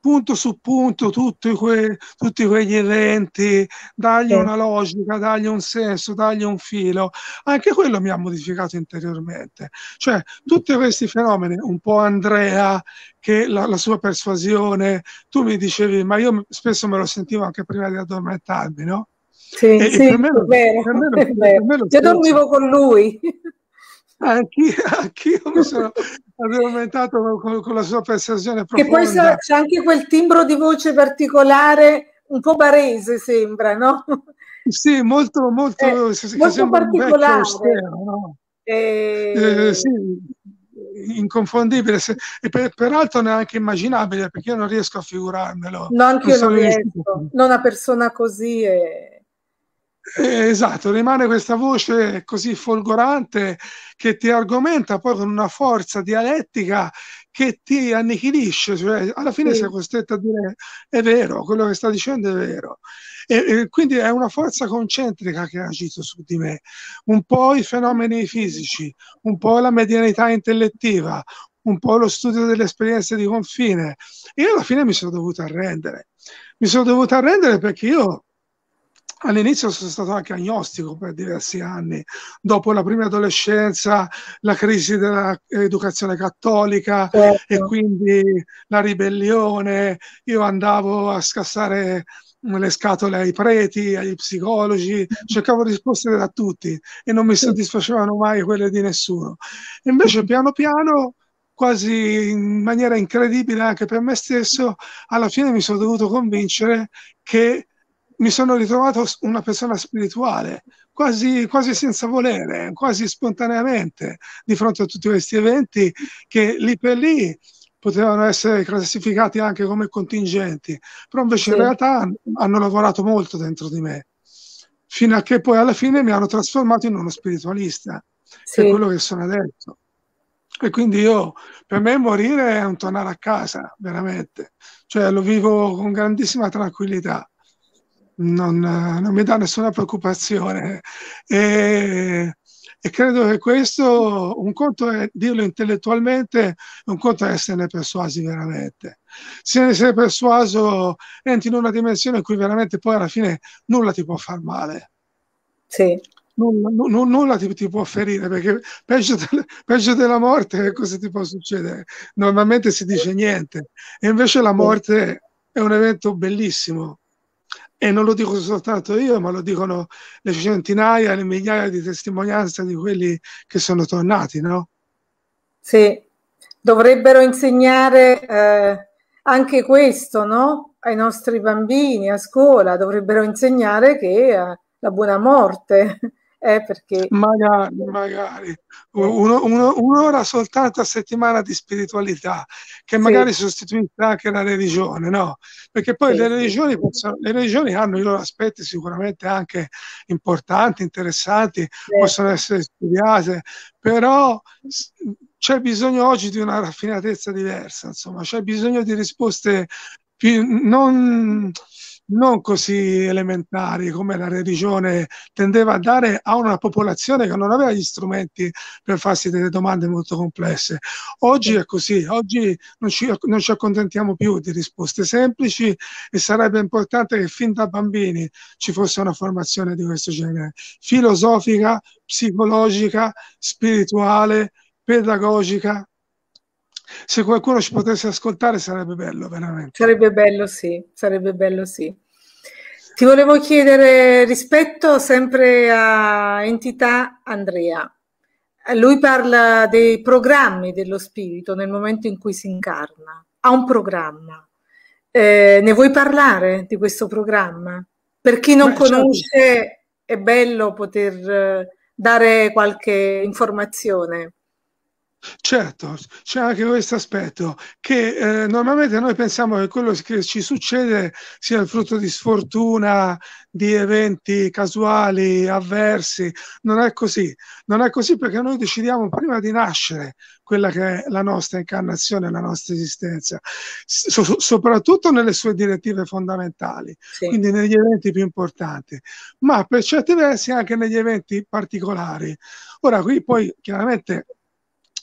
punto su punto tutti, que, tutti quegli eventi, dargli una logica, dargli un senso, dargli un filo, anche quello mi ha modificato interiormente. Cioè, tutti questi fenomeni, un po' Andrea, che la, la sua persuasione, tu mi dicevi, ma io spesso me lo sentivo anche prima di addormentarmi, no? Sì, sì, me, lo, vero, me, lo, per me Io dormivo con lui. Anch'io, [laughs] anch'io mi sono addormentato con, con, la sua prestazione profonda. Che poi c'è anche quel timbro di voce particolare, un po' barese sembra, no? Sì, molto, molto, eh, molto particolare. Austero, no? eh... Eh, sì inconfondibile e per, peraltro neanche immaginabile perché io non riesco a figurarmelo. No, anche non io non riesco. Non una persona così è eh, esatto, rimane questa voce così folgorante che ti argomenta poi con una forza dialettica che ti annichilisce, cioè alla fine sì. sei costretto a dire è vero, quello che sta dicendo è vero. E, e, quindi è una forza concentrica che ha agito su di me, un po' i fenomeni fisici, un po' la medianità intellettiva, un po' lo studio delle esperienze di confine. E alla fine mi sono dovuto arrendere. Mi sono dovuto arrendere perché io all'inizio sono stato anche agnostico per diversi anni, dopo la prima adolescenza, la crisi dell'educazione cattolica certo. e quindi la ribellione, io andavo a scassare le scatole ai preti, agli psicologi, mm. cercavo risposte da tutti e non mi soddisfacevano mai quelle di nessuno. Invece piano piano quasi in maniera incredibile anche per me stesso, alla fine mi sono dovuto convincere che mi sono ritrovato una persona spirituale, quasi, quasi, senza volere, quasi spontaneamente, di fronte a tutti questi eventi che lì per lì potevano essere classificati anche come contingenti, però invece sì. in realtà hanno lavorato molto dentro di me, fino a che poi alla fine mi hanno trasformato in uno spiritualista, sì. che è quello che sono adesso. E quindi io, per me morire è un tornare a casa, veramente. Cioè lo vivo con grandissima tranquillità non, non mi dà nessuna preoccupazione. E, e, credo che questo, un conto è dirlo intellettualmente, un conto è esserne persuasi veramente. Se ne sei persuaso, entri in una dimensione in cui veramente poi alla fine nulla ti può far male. Sì. Nulla, nulla, nulla ti, ti, può ferire perché peggio, de, peggio, della morte cosa ti può succedere? Normalmente si dice niente e invece la morte è un evento bellissimo e non lo dico soltanto io, ma lo dicono le centinaia, le migliaia di testimonianze di quelli che sono tornati, no? Sì, dovrebbero insegnare eh, anche questo, no? Ai nostri bambini a scuola, dovrebbero insegnare che eh, la buona morte eh, perché... Magari, magari. Uno, uno, un'ora soltanto a settimana di spiritualità, che magari sì. sostituisce anche la religione, no? Perché poi sì. le, religioni possono, le, religioni hanno i loro aspetti sicuramente anche importanti, interessanti, sì. possono essere studiate, però c'è bisogno oggi di una raffinatezza diversa, insomma, c'è bisogno di risposte più non non così elementari come la religione tendeva a dare a una popolazione che non aveva gli strumenti per farsi delle domande molto complesse. Oggi è così, oggi non ci, non ci accontentiamo più di risposte semplici e sarebbe importante che fin da bambini ci fosse una formazione di questo genere, filosofica, psicologica, spirituale, pedagogica se qualcuno ci potesse ascoltare sarebbe bello, veramente. Sarebbe bello, sì, sarebbe bello, sì. Ti volevo chiedere rispetto sempre a entità Andrea. Lui parla dei programmi dello spirito nel momento in cui si incarna. Ha un programma. Eh, ne vuoi parlare di questo programma? Per chi non Beh, certo. conosce, certo. è bello poter eh, dare qualche informazione. Certo, c'è anche questo aspetto che eh, normalmente noi pensiamo che quello che ci succede sia il frutto di sfortuna, di eventi casuali, avversi. Non è così, non è così perché noi decidiamo prima di nascere quella che è la nostra incarnazione, la nostra esistenza, so- soprattutto nelle sue direttive fondamentali, sì. quindi negli eventi più importanti, ma per certi versi anche negli eventi particolari. Ora qui poi chiaramente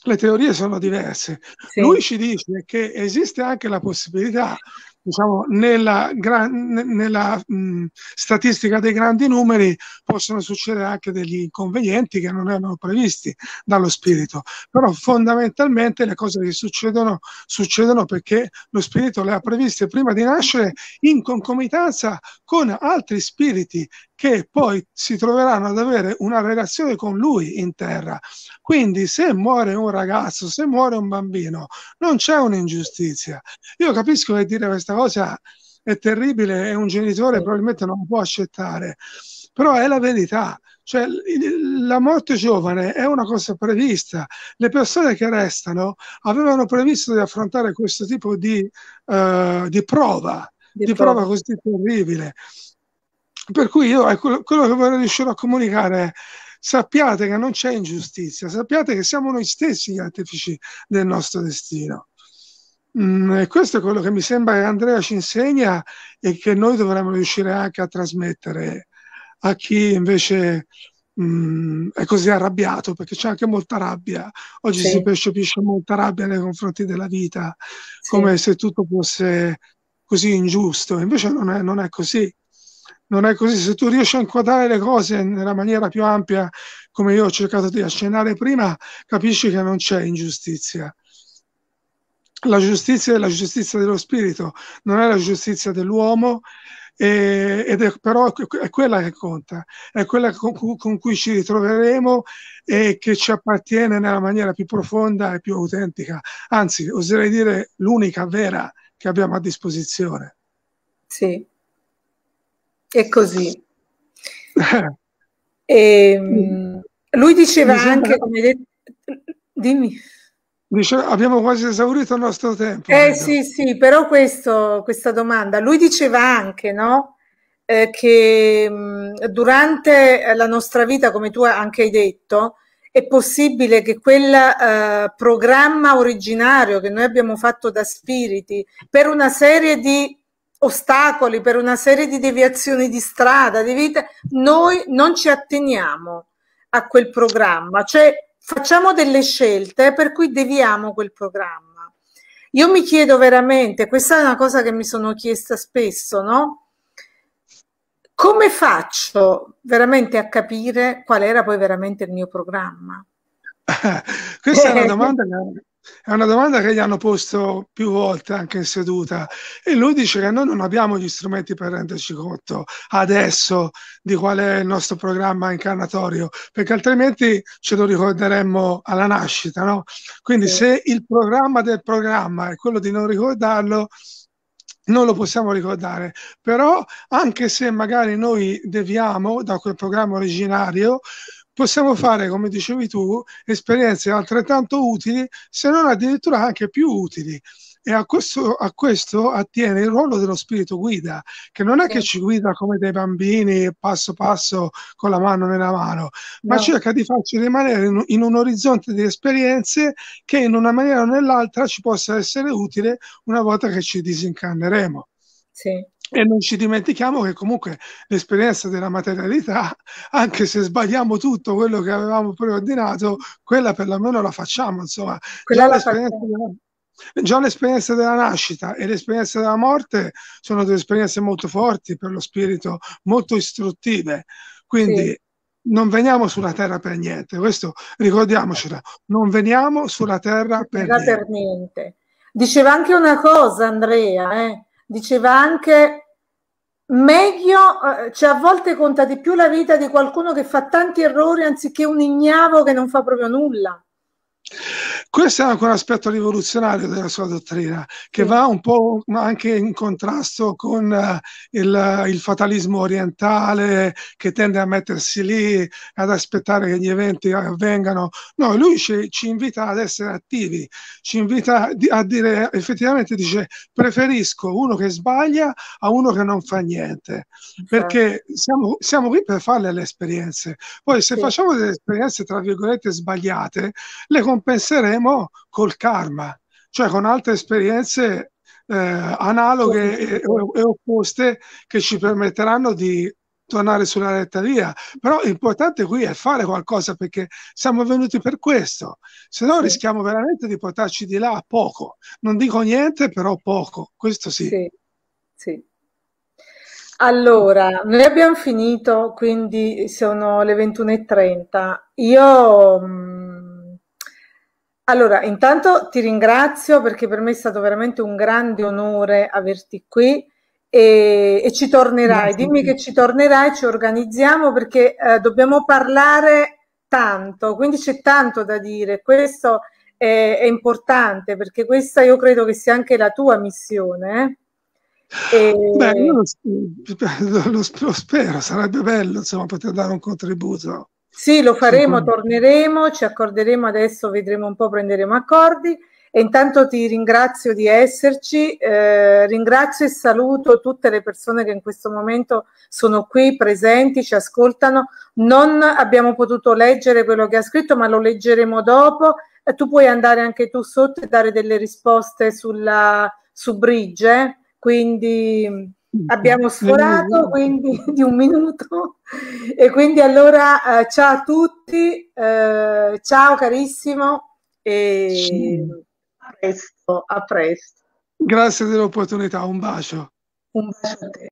le teorie sono diverse. Sì. Lui ci dice che esiste anche la possibilità, diciamo, nella, gran, nella mh, statistica dei grandi numeri possono succedere anche degli inconvenienti che non erano previsti dallo spirito, però fondamentalmente le cose che succedono succedono perché lo spirito le ha previste prima di nascere in concomitanza con altri spiriti che poi si troveranno ad avere una relazione con lui in terra. Quindi se muore un ragazzo, se muore un bambino, non c'è un'ingiustizia. Io capisco che dire questa cosa è terribile e un genitore probabilmente non può accettare, però è la verità. Cioè, la morte giovane è una cosa prevista. Le persone che restano avevano previsto di affrontare questo tipo di, uh, di prova, di, di prova. prova così terribile per cui io quello, quello che vorrei riuscire a comunicare è sappiate che non c'è ingiustizia, sappiate che siamo noi stessi gli artefici del nostro destino. Mm, e questo è quello che mi sembra che Andrea ci insegna e che noi dovremmo riuscire anche a trasmettere a chi invece mm, è così arrabbiato, perché c'è anche molta rabbia. Oggi sì. si percepisce molta rabbia nei confronti della vita, sì. come se tutto fosse così ingiusto, invece non è, non è così non è così. Se tu riesci a inquadrare le cose nella maniera più ampia, come io ho cercato di accennare prima, capisci che non c'è ingiustizia. La giustizia è la giustizia dello spirito, non è la giustizia dell'uomo, e, ed è però è quella che conta, è quella con, con cui ci ritroveremo e che ci appartiene nella maniera più profonda e più autentica, anzi oserei dire l'unica vera che abbiamo a disposizione. Sì, e così. [laughs] E, ehm, lui diceva sembra... anche, come detto, dimmi. Dice, abbiamo quasi esaurito il nostro tempo. Eh credo. sì, sì, però questo, questa domanda. Lui diceva anche, no? Eh, che durante eh, la nostra vita, come tu anche hai detto, è possibile che quel eh, programma originario che noi abbiamo fatto da spiriti per una serie di ostacoli, per una serie di deviazioni di strada, di vita, noi non ci atteniamo a quel programma, cioè facciamo delle scelte per cui deviamo quel programma. Io mi chiedo veramente, questa è una cosa che mi sono chiesta spesso, no? Come faccio veramente a capire qual era poi veramente il mio programma? [laughs] Questa è una [laughs] domanda è una domanda che gli hanno posto più volte anche in seduta e lui dice che noi non abbiamo gli strumenti per renderci conto adesso di qual è il nostro programma incarnatorio, perché altrimenti ce lo ricorderemmo alla nascita. No? Quindi eh. se il programma del programma è quello di non ricordarlo, non lo possiamo ricordare, però anche se magari noi deviamo da quel programma originario, possiamo fare, come dicevi tu, esperienze altrettanto utili, se non addirittura anche più utili. E a questo, a questo attiene il ruolo dello spirito guida, che non è sì. che ci guida come dei bambini passo passo con la mano nella mano, ma no. cerca di farci rimanere in, in un orizzonte di esperienze che in una maniera o nell'altra ci possa essere utile una volta che ci disincarneremo. Sì. E non ci dimentichiamo che comunque l'esperienza della materialità, anche se sbagliamo tutto quello che avevamo preordinato, quella perlomeno la facciamo, insomma. Quella già, l'esperienza Della, già l'esperienza della nascita e l'esperienza della morte sono due esperienze molto forti per lo spirito, molto istruttive. Quindi sì non veniamo sulla terra per niente, questo ricordiamocelo, non veniamo sulla terra per, terra niente. per niente. Diceva anche una cosa Andrea, eh? diceva anche meglio, eh, cioè a volte conta di più la vita di qualcuno che fa tanti errori anziché un ignavo che non fa proprio nulla. Questo è anche un aspetto rivoluzionario della sua dottrina, che va un po' anche in contrasto con uh, il, il, fatalismo orientale che tende a mettersi lì, ad aspettare che gli eventi avvengano. No, lui ci, ci invita ad essere attivi, ci invita a dire, effettivamente dice, preferisco uno che sbaglia a uno che non fa niente, certo. perché siamo, siamo qui per farle le esperienze. Poi se sì. facciamo delle esperienze, tra virgolette, sbagliate, le compenseremo faremo col karma, cioè con altre esperienze eh, analoghe e, e, opposte che ci permetteranno di tornare sulla retta via. Però l'importante qui è fare qualcosa perché siamo venuti per questo, se no sì. rischiamo veramente di portarci di là poco. Non dico niente, però poco, questo sì. sì. sì. Allora, noi abbiamo finito, quindi sono le 21.30. Io mm, allora, intanto ti ringrazio perché per me è stato veramente un grande onore averti qui e, e ci tornerai. Dimmi che ci tornerai, ci organizziamo perché eh, dobbiamo parlare tanto, quindi c'è tanto da dire. Questo è, è, importante perché questa io credo che sia anche la tua missione. Eh? E... Beh, io lo, [laughs] lo, lo spero, sarebbe bello insomma, poter dare un contributo sì, lo faremo, torneremo, ci accorderemo adesso, vedremo un po', prenderemo accordi. E intanto ti ringrazio di esserci, eh, ringrazio e saluto tutte le persone che in questo momento sono qui presenti, ci ascoltano. Non abbiamo potuto leggere quello che ha scritto, ma lo leggeremo dopo. Eh, tu puoi andare anche tu sotto e dare delle risposte sulla, su Bridge, eh? quindi Abbiamo sforato quindi [laughs] di un minuto e quindi allora eh, ciao a tutti, eh, ciao carissimo e a presto, a presto. Grazie dell'opportunità, un bacio. Un bacio a te.